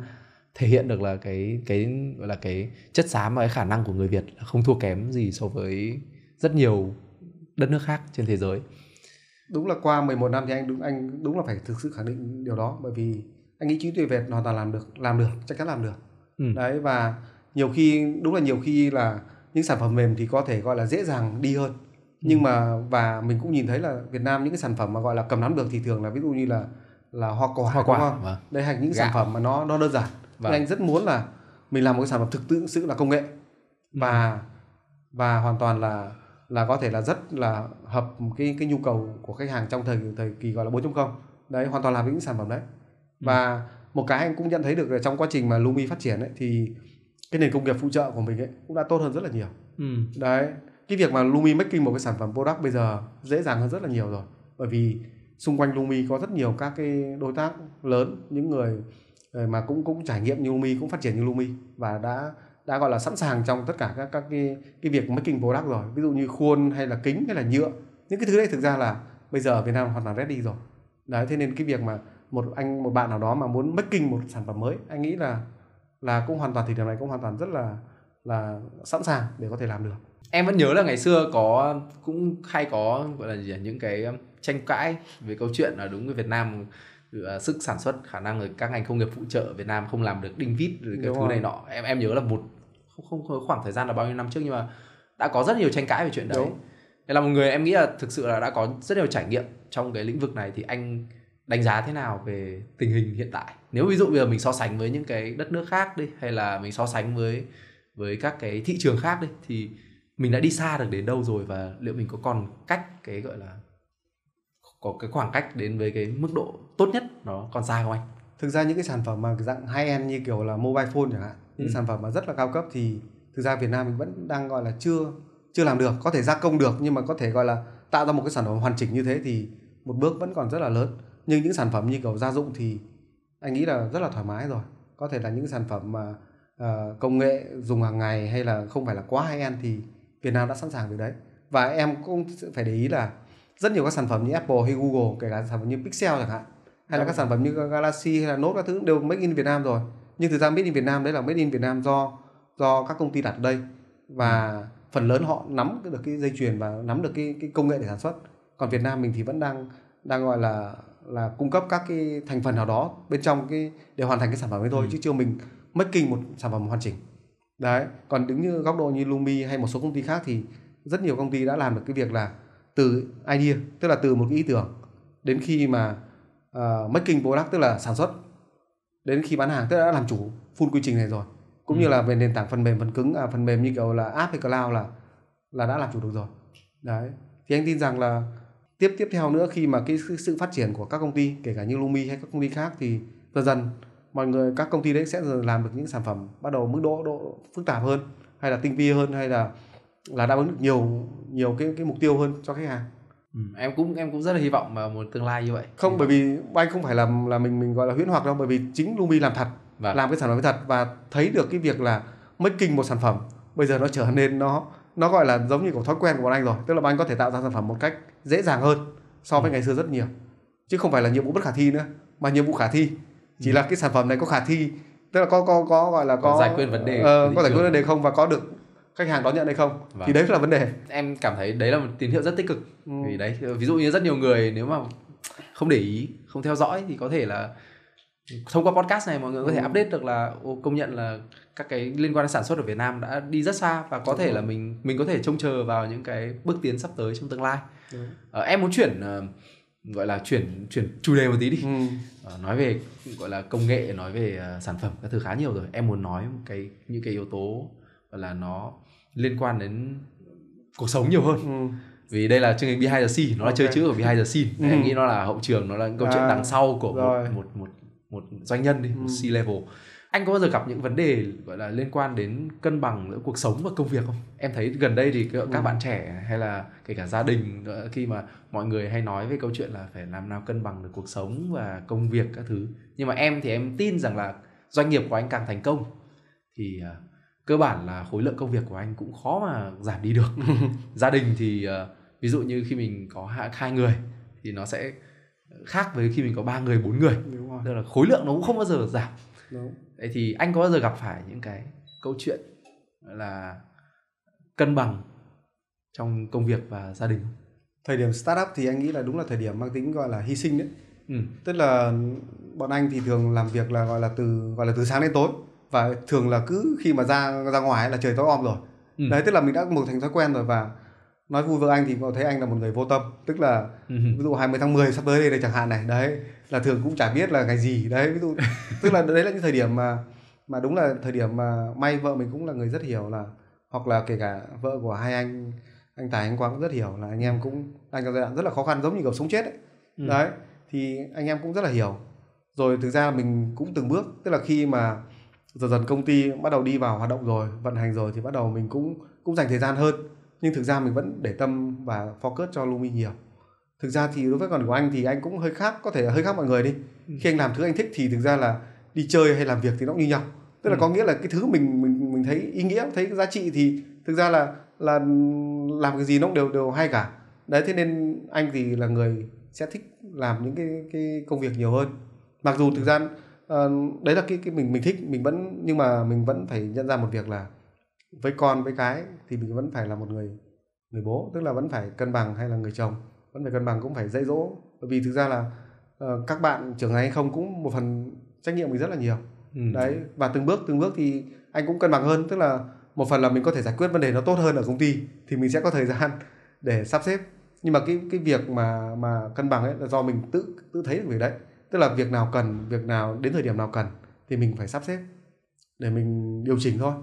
Speaker 2: thể hiện được là cái cái gọi là cái chất xám và cái khả năng của người Việt không thua kém gì so với rất nhiều đất nước khác trên thế giới
Speaker 1: đúng là qua 11 năm thì anh đúng anh đúng là phải thực sự khẳng định điều đó bởi vì anh nghĩ chính tuệ việt hoàn toàn làm được làm được chắc chắn làm được ừ. đấy và nhiều khi đúng là nhiều khi là những sản phẩm mềm thì có thể gọi là dễ dàng đi hơn ừ. nhưng ừ. mà và mình cũng nhìn thấy là Việt Nam những cái sản phẩm mà gọi là cầm nắm được thì thường là ví dụ như là là hoa quả hoa quả không? Vâng. đây hay những Gạo. sản phẩm mà nó nó đơn giản và Nên vâng. anh rất muốn là mình làm một cái sản phẩm thực sự là công nghệ ừ. và ừ. và hoàn toàn là là có thể là rất là hợp cái cái nhu cầu của khách hàng trong thời thời kỳ gọi là 4.0 đấy hoàn toàn làm những sản phẩm đấy ừ. và ừ. một cái anh cũng nhận thấy được là trong quá trình mà Lumi phát triển ấy, thì cái nền công nghiệp phụ trợ của mình ấy cũng đã tốt hơn rất là nhiều ừ. đấy cái việc mà Lumi making một cái sản phẩm product bây giờ dễ dàng hơn rất là nhiều rồi bởi vì xung quanh Lumi có rất nhiều các cái đối tác lớn những người mà cũng cũng trải nghiệm như Lumi cũng phát triển như Lumi và đã đã gọi là sẵn sàng trong tất cả các các cái cái việc making product rồi ví dụ như khuôn hay là kính hay là nhựa những cái thứ đấy thực ra là bây giờ ở Việt Nam hoàn toàn ready rồi đấy thế nên cái việc mà một anh một bạn nào đó mà muốn making một sản phẩm mới anh nghĩ là là cũng hoàn toàn thị trường này cũng hoàn toàn rất là là sẵn sàng để có thể làm được
Speaker 2: em vẫn nhớ là ngày xưa có cũng hay có gọi là gì những cái tranh cãi về câu chuyện là đúng với Việt Nam À, sức sản xuất khả năng rồi các ngành công nghiệp phụ trợ Việt Nam không làm được đinh vít rồi cái Đúng thứ này nọ em em nhớ là một không không khoảng thời gian là bao nhiêu năm trước nhưng mà đã có rất nhiều tranh cãi về chuyện đấy Đúng. Nên là một người em nghĩ là thực sự là đã có rất nhiều trải nghiệm trong cái lĩnh vực này thì anh đánh giá thế nào về tình hình hiện tại nếu ví dụ bây giờ mình so sánh với những cái đất nước khác đi hay là mình so sánh với với các cái thị trường khác đi thì mình đã đi xa được đến đâu rồi và liệu mình có còn cách cái gọi là có cái khoảng cách đến với cái mức độ tốt nhất nó
Speaker 1: còn xa không anh thực ra những cái sản phẩm mà dạng high end như kiểu là mobile phone chẳng hạn những ừ. sản phẩm mà rất là cao cấp thì thực ra Việt Nam mình vẫn đang gọi là chưa chưa làm được có thể gia công được nhưng mà có thể gọi là tạo ra một cái sản phẩm hoàn chỉnh như thế thì một bước vẫn còn rất là lớn nhưng những sản phẩm như kiểu gia dụng thì anh nghĩ là rất là thoải mái rồi có thể là những sản phẩm mà uh, công nghệ dùng hàng ngày hay là không phải là quá high end thì Việt Nam đã sẵn sàng được đấy và em cũng phải để ý là rất nhiều các sản phẩm như Apple hay Google kể cả sản phẩm như Pixel chẳng hạn hay là các sản phẩm như Galaxy hay là Note các thứ đều made in Việt Nam rồi nhưng thực ra made in Việt Nam đấy là made in Việt Nam do do các công ty đặt đây và phần lớn họ nắm được cái dây chuyền và nắm được cái cái công nghệ để sản xuất còn Việt Nam mình thì vẫn đang đang gọi là là cung cấp các cái thành phần nào đó bên trong cái để hoàn thành cái sản phẩm ấy thôi ừ. chứ chưa mình making một sản phẩm hoàn chỉnh đấy còn đứng như góc độ như Lumi hay một số công ty khác thì rất nhiều công ty đã làm được cái việc là từ idea tức là từ một cái ý tưởng đến khi mà uh, making product tức là sản xuất đến khi bán hàng tức là đã làm chủ full quy trình này rồi cũng ừ. như là về nền tảng phần mềm phần cứng à, phần mềm như kiểu là app hay cloud là là đã làm chủ được rồi đấy thì anh tin rằng là tiếp tiếp theo nữa khi mà cái sự phát triển của các công ty kể cả như Lumi hay các công ty khác thì dần dần mọi người các công ty đấy sẽ làm được những sản phẩm bắt đầu mức độ độ phức tạp hơn hay là tinh vi hơn hay là là đáp ứng được nhiều nhiều cái cái mục tiêu hơn cho khách hàng Ừ, em cũng em cũng rất là hy vọng vào một tương lai như vậy không bởi vì anh không phải là là mình mình gọi là huyễn hoặc đâu bởi vì chính Lumi làm thật vâng. làm cái sản phẩm thật và thấy được cái việc là making một sản phẩm bây giờ nó trở nên nó nó gọi là giống như của thói quen của bọn anh rồi tức là bọn anh có thể tạo ra sản phẩm một cách dễ dàng hơn so với ừ. ngày xưa rất nhiều chứ không phải là nhiệm vụ bất khả thi nữa mà nhiệm vụ khả thi chỉ ừ. là cái sản phẩm này có khả thi tức là có có có gọi là có, có giải quyết vấn đề uh, có giải quyết vấn đề không và có được
Speaker 2: khách hàng đón nhận hay không vâng. thì đấy là vấn đề em cảm thấy đấy là một tín hiệu rất tích cực ừ. vì đấy ví dụ như rất nhiều người nếu mà không để ý không theo dõi thì có thể là thông qua podcast này mọi người có thể ừ. update được là công nhận là các cái liên quan đến sản xuất ở Việt Nam đã đi rất xa và có Đúng thể là mình mình có thể trông chờ vào những cái bước tiến sắp tới trong tương lai Đúng. à, em muốn chuyển ờ, gọi là chuyển chuyển chủ đề một tí đi ừ. à, nói về gọi là công nghệ nói về uh, sản phẩm các thứ khá nhiều rồi em muốn nói một cái những cái yếu tố là nó liên quan đến cuộc sống nhiều hơn ừ. vì đây là chương trình behind the scene nó okay. là chơi chữ ở behind the scene ừ. em nghĩ nó là hậu trường nó là những câu chuyện vâng. đằng sau của một, một một một doanh nhân đi ừ. một C level anh có bao giờ gặp những vấn đề gọi là liên quan đến cân bằng giữa cuộc sống và công việc không em thấy gần đây thì các ừ. bạn trẻ hay là kể cả gia đình ờ, khi mà mọi người hay nói về câu chuyện là phải làm nào cân bằng được cuộc sống và công việc các thứ nhưng mà em thì em tin rằng là doanh nghiệp của anh càng thành công thì ờ, cơ bản là khối lượng công việc của anh cũng khó mà giảm đi được <laughs> gia đình thì ờ, ví dụ như khi mình có hai người thì nó sẽ khác với khi mình có ba người bốn người Đúng rồi. tức là khối lượng nó cũng không bao giờ giảm Đúng. Đấy thì anh có bao giờ gặp phải những cái câu chuyện là cân bằng trong công việc và gia đình
Speaker 1: thời điểm startup thì anh nghĩ là đúng là thời điểm mang tính gọi là hy sinh đấy
Speaker 2: ừ. tức là
Speaker 1: bọn anh thì thường làm việc là gọi là từ gọi là từ sáng đến tối và thường là cứ khi mà ra ra ngoài là trời tối om rồi ừ. đấy tức là mình đã một thành thói quen rồi và nói vui với anh thì có thấy anh là một người vô tâm tức là ừ. <laughs> ví dụ 20 tháng 10 sắp tới đây, này chẳng hạn này đấy là thường cũng chả biết là ngày gì đấy ví dụ <laughs> tức là đấy là những thời điểm mà mà đúng là thời điểm mà may vợ mình cũng là người rất hiểu là hoặc là kể cả vợ của hai anh anh tài anh quang cũng rất hiểu là anh em cũng đang trong giai đoạn rất là khó khăn giống như kiểu sống chết ấy. Ừ. đấy thì anh em cũng rất là hiểu rồi thực ra mình cũng từng bước tức là khi mà dần dần công ty bắt đầu đi vào hoạt động rồi vận hành rồi thì bắt đầu mình cũng cũng dành thời gian hơn nhưng thực ra mình vẫn để tâm và focus cho Lumi nhiều thực ra thì đối với còn của anh thì anh cũng hơi khác có thể là hơi khác mọi người đi ừ. khi anh làm thứ anh thích thì thực ra là đi chơi hay làm việc thì nó cũng như nhau tức là ừ. có nghĩa là cái thứ mình mình mình thấy ý nghĩa thấy giá trị thì thực ra là là làm cái gì nó cũng đều đều hay cả đấy thế nên anh thì là người sẽ thích làm những cái cái công việc nhiều hơn mặc dù thực ừ. ra Ờ, đấy là cái cái mình mình thích mình vẫn nhưng mà mình vẫn phải nhận ra một việc là với con với cái thì mình vẫn phải là một người người bố tức là vẫn phải cân bằng hay là người chồng vẫn phải cân bằng cũng phải dạy dỗ bởi vì thực ra là uh, các bạn trưởng thành hay không cũng một phần trách nhiệm mình rất là nhiều ừ. đấy và từng bước từng bước thì anh cũng cân bằng hơn tức là một phần là mình có thể giải quyết vấn đề nó tốt hơn ở công ty thì mình sẽ có thời <laughs> gian để sắp xếp nhưng mà cái cái việc mà mà cân bằng ấy là do mình tự tự thấy được việc đấy tức là việc nào cần việc nào đến thời điểm nào cần thì mình phải sắp xếp để mình điều chỉnh thôi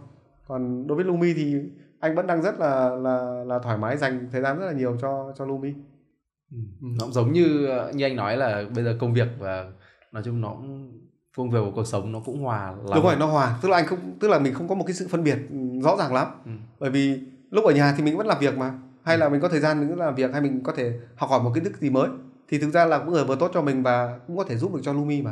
Speaker 1: còn đối với Lumi thì anh vẫn đang rất là là là thoải mái dành thời gian rất là nhiều cho cho Lumi
Speaker 2: ừ. nó cũng giống như như anh nói là bây giờ công việc và nói chung nó cũng công việc của cuộc sống nó cũng hòa lắm. đúng rồi nó hòa
Speaker 1: tức là anh không tức là mình không có một cái sự phân biệt rõ ràng lắm ừ. bởi vì lúc ở nhà thì mình vẫn làm việc mà hay ừ. là mình có thời gian mình làm việc hay mình có thể học hỏi một kiến thức gì mới thì thực ra là cũng người vừa tốt cho mình và cũng có thể giúp được cho Lumi mà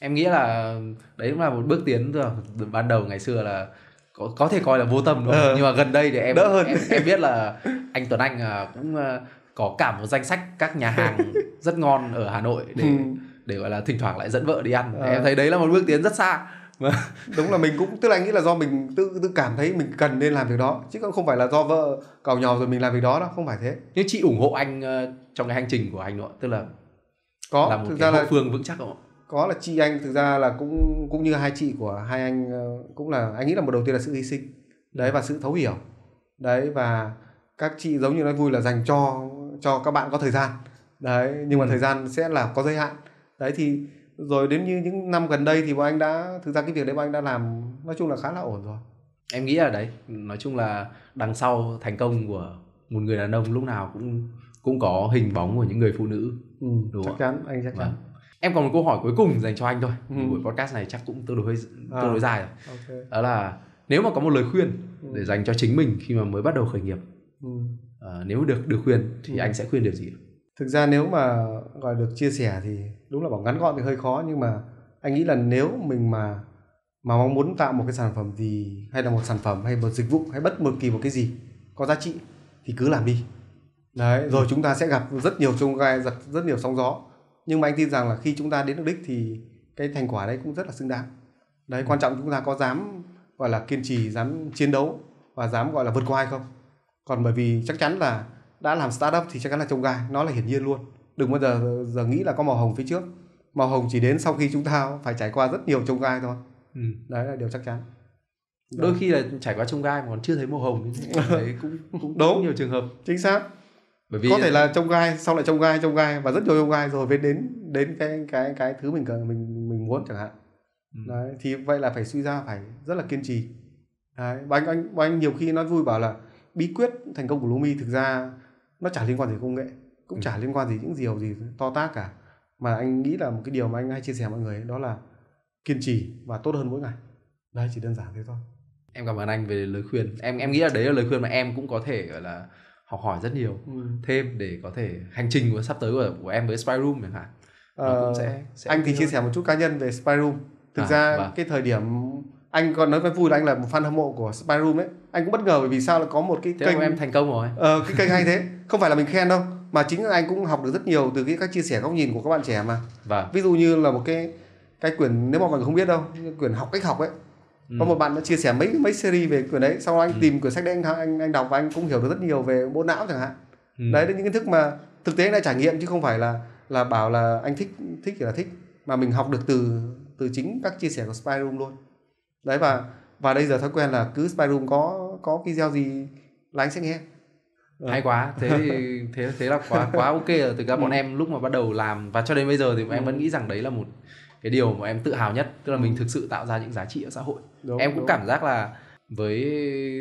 Speaker 2: em nghĩ là đấy cũng là một bước tiến rồi ban đầu ngày xưa là có, có thể coi là vô tâm đúng không? Ừ. nhưng mà gần đây thì em Đỡ hơn. em em biết là anh Tuấn Anh à, cũng à, có cả một danh sách các nhà hàng rất ngon ở Hà Nội để ừ. để gọi là thỉnh thoảng lại dẫn vợ đi ăn à. em thấy đấy là một bước tiến rất xa Vâng. <laughs> đúng là mình cũng tức là anh nghĩ là do mình tự tự cảm
Speaker 1: thấy mình cần nên làm việc đó chứ không không phải là do vợ cào nhào rồi mình làm việc đó đâu không phải thế nhưng chị ủng hộ
Speaker 2: anh ờ, trong cái hành trình của anh nữa tức là có là một thực cái ra là phương vững chắc không
Speaker 1: có là chị anh thực ra là cũng cũng như hai chị của hai anh ờ, cũng là anh nghĩ là một đầu tiên là sự hy sinh đấy và sự thấu hiểu đấy và các chị giống như nói vui là dành cho cho các bạn có thời gian đấy nhưng mà ừ. thời gian sẽ là có giới hạn đấy thì rồi đến
Speaker 2: như những năm gần đây thì bọn anh đã thực ra cái việc đấy bọn anh đã làm nói chung là khá là ổn rồi em nghĩ là đấy nói chung là đằng sau thành công của một người đàn ông lúc nào cũng cũng có hình bóng của những người phụ nữ ừ, đúng chắc không? chắn anh chắc vâng. chắn em còn một câu hỏi cuối cùng dành cho anh thôi ừ. buổi podcast này chắc cũng tương đối hơi tương đối à, dài rồi okay. đó là nếu mà có một lời khuyên ừ. để dành cho chính mình khi mà mới bắt đầu khởi nghiệp ừ. à, nếu được được khuyên thì ừ. anh sẽ khuyên điều gì
Speaker 1: thực ra nếu mà gọi được chia sẻ thì đúng là bảo ngắn gọn thì hơi khó nhưng mà anh nghĩ là nếu mình mà mà mong muốn tạo một cái sản phẩm gì hay là một sản phẩm hay một dịch vụ hay bất một kỳ một cái gì có giá trị thì cứ làm đi đấy rồi chúng ta sẽ gặp rất nhiều trông gai giật rất nhiều sóng gió nhưng mà anh tin rằng là khi chúng ta đến được đích thì cái thành quả đấy cũng rất là xứng đáng đấy quan trọng chúng ta có dám gọi là kiên trì dám chiến đấu và dám gọi là vượt qua hay không còn bởi vì chắc chắn là đã làm startup thì chắc chắn là trông gai nó là hiển nhiên luôn đừng bao giờ giờ nghĩ là có màu hồng phía trước màu hồng chỉ đến sau khi chúng ta phải trải qua rất nhiều trông gai thôi ừ. đấy là điều chắc chắn
Speaker 2: Đúng. đôi dạ. khi là trải
Speaker 1: qua trông gai mà còn chưa thấy màu hồng như <laughs> đấy cũng cũng đúng nhiều trường hợp chính xác
Speaker 2: bởi vì có thể là
Speaker 1: trông gai sau lại trông gai trông gai và rất nhiều trông gai rồi mới đến đến cái cái cái thứ mình cần mình mình muốn chẳng hạn ừ. đấy thì vậy là phải suy ra phải rất là kiên trì đấy và anh anh và anh nhiều khi nói vui bảo là bí quyết thành công của Lumi thực ra nó chả liên quan gì công nghệ cũng ừ. chả liên quan gì những điều gì to tác cả mà anh nghĩ là một cái điều mà anh hay chia sẻ mọi người ấy, đó là kiên trì và tốt hơn mỗi ngày đấy chỉ đơn giản thế thôi
Speaker 2: em cảm ơn anh về lời khuyên em em nghĩ là đấy là lời khuyên mà em cũng có thể gọi là học hỏi rất nhiều ừ. thêm để có thể hành trình của sắp tới của, của em với Spy Room chẳng hạn
Speaker 1: ờ, cũng sẽ, sẽ anh thì chia sẻ một chút cá nhân về Spy Room thực à, ra vâng. cái thời điểm anh còn nói với vui là anh là một fan hâm mộ của Spy Room ấy anh cũng bất ngờ bởi vì sao là có một cái thế kênh em thành công rồi ờ, cái kênh hay thế không phải là mình khen đâu mà chính anh cũng học được rất nhiều từ cái các chia sẻ góc nhìn của các bạn trẻ mà vâng. ví dụ như là một cái cái quyển nếu mà mọi người không biết đâu quyển học cách học ấy ừ. có một bạn đã chia sẻ mấy mấy series về quyển đấy sau đó anh ừ. tìm quyển sách đấy anh, anh anh đọc và anh cũng hiểu được rất nhiều về bộ não chẳng hạn ừ. đấy là những kiến thức mà thực tế anh đã trải nghiệm chứ không phải là là bảo là anh thích thích thì là thích mà mình học được từ từ chính các chia sẻ của Spy luôn đấy và và đây giờ thói quen là cứ Spy có có video gì là anh sẽ nghe à. hay ờ. quá thế thì
Speaker 2: thế thế là quá quá ok rồi thực ra bọn ừ. em lúc mà bắt đầu làm và cho đến bây giờ thì bọn ừ. em vẫn ừ. nghĩ rằng đấy là một cái điều mà em tự hào nhất tức là ừ. mình thực sự tạo ra những giá trị ở xã hội đúng, em cũng đúng. cảm giác là với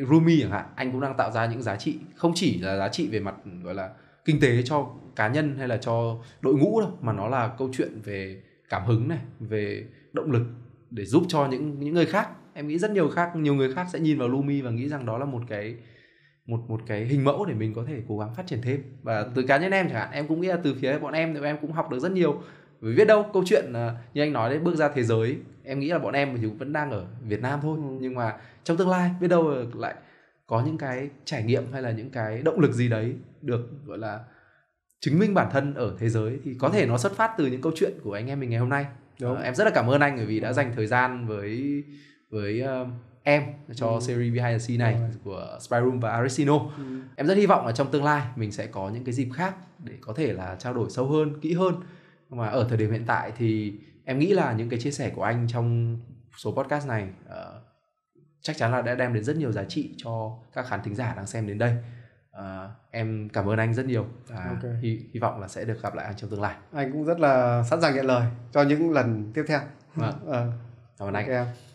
Speaker 2: Rumi chẳng hạn anh cũng đang tạo ra những giá trị không chỉ là giá trị về mặt gọi là kinh tế cho cá nhân hay là cho đội ngũ đâu mà nó là câu chuyện về cảm hứng này về động lực để giúp cho những những người khác em nghĩ rất nhiều khác nhiều người khác sẽ nhìn vào Lumi và nghĩ rằng đó là một cái một một cái hình mẫu để mình có thể cố gắng phát triển thêm và ừ. từ cá nhân em chẳng hạn em cũng nghĩ là từ phía bọn em thì em cũng học được rất nhiều vì biết đâu câu chuyện à, như anh nói đấy bước ra thế giới em nghĩ là bọn em thì vẫn đang ở Việt Nam thôi ừ. nhưng mà trong tương lai biết đâu ờ, lại có những cái trải nghiệm hay là những cái động lực gì đấy được gọi là chứng minh bản thân ở thế giới thì có thể nó xuất phát từ những câu chuyện của anh em mình ngày hôm nay Đúng. À, em rất là cảm ơn anh bởi vì đã ừ. dành thời gian với với uh, em cho ừ. series Behind the Sea này ừ. của Spyroom và Arisino Ừ. Em rất hy vọng là trong tương lai mình sẽ có những cái dịp khác để có thể là trao đổi sâu hơn, kỹ hơn. mà ở thời điểm hiện tại thì em nghĩ là những cái chia sẻ của anh trong số podcast này uh, chắc chắn là đã đem đến rất nhiều giá trị cho các khán thính giả đang xem đến đây. Uh, em cảm ơn anh rất nhiều và okay. hy, hy vọng là sẽ được gặp lại anh trong tương lai.
Speaker 1: Anh cũng rất là sẵn sàng nhận lời cho những lần tiếp theo. Vâng. uh. Cảm ơn anh. Okay.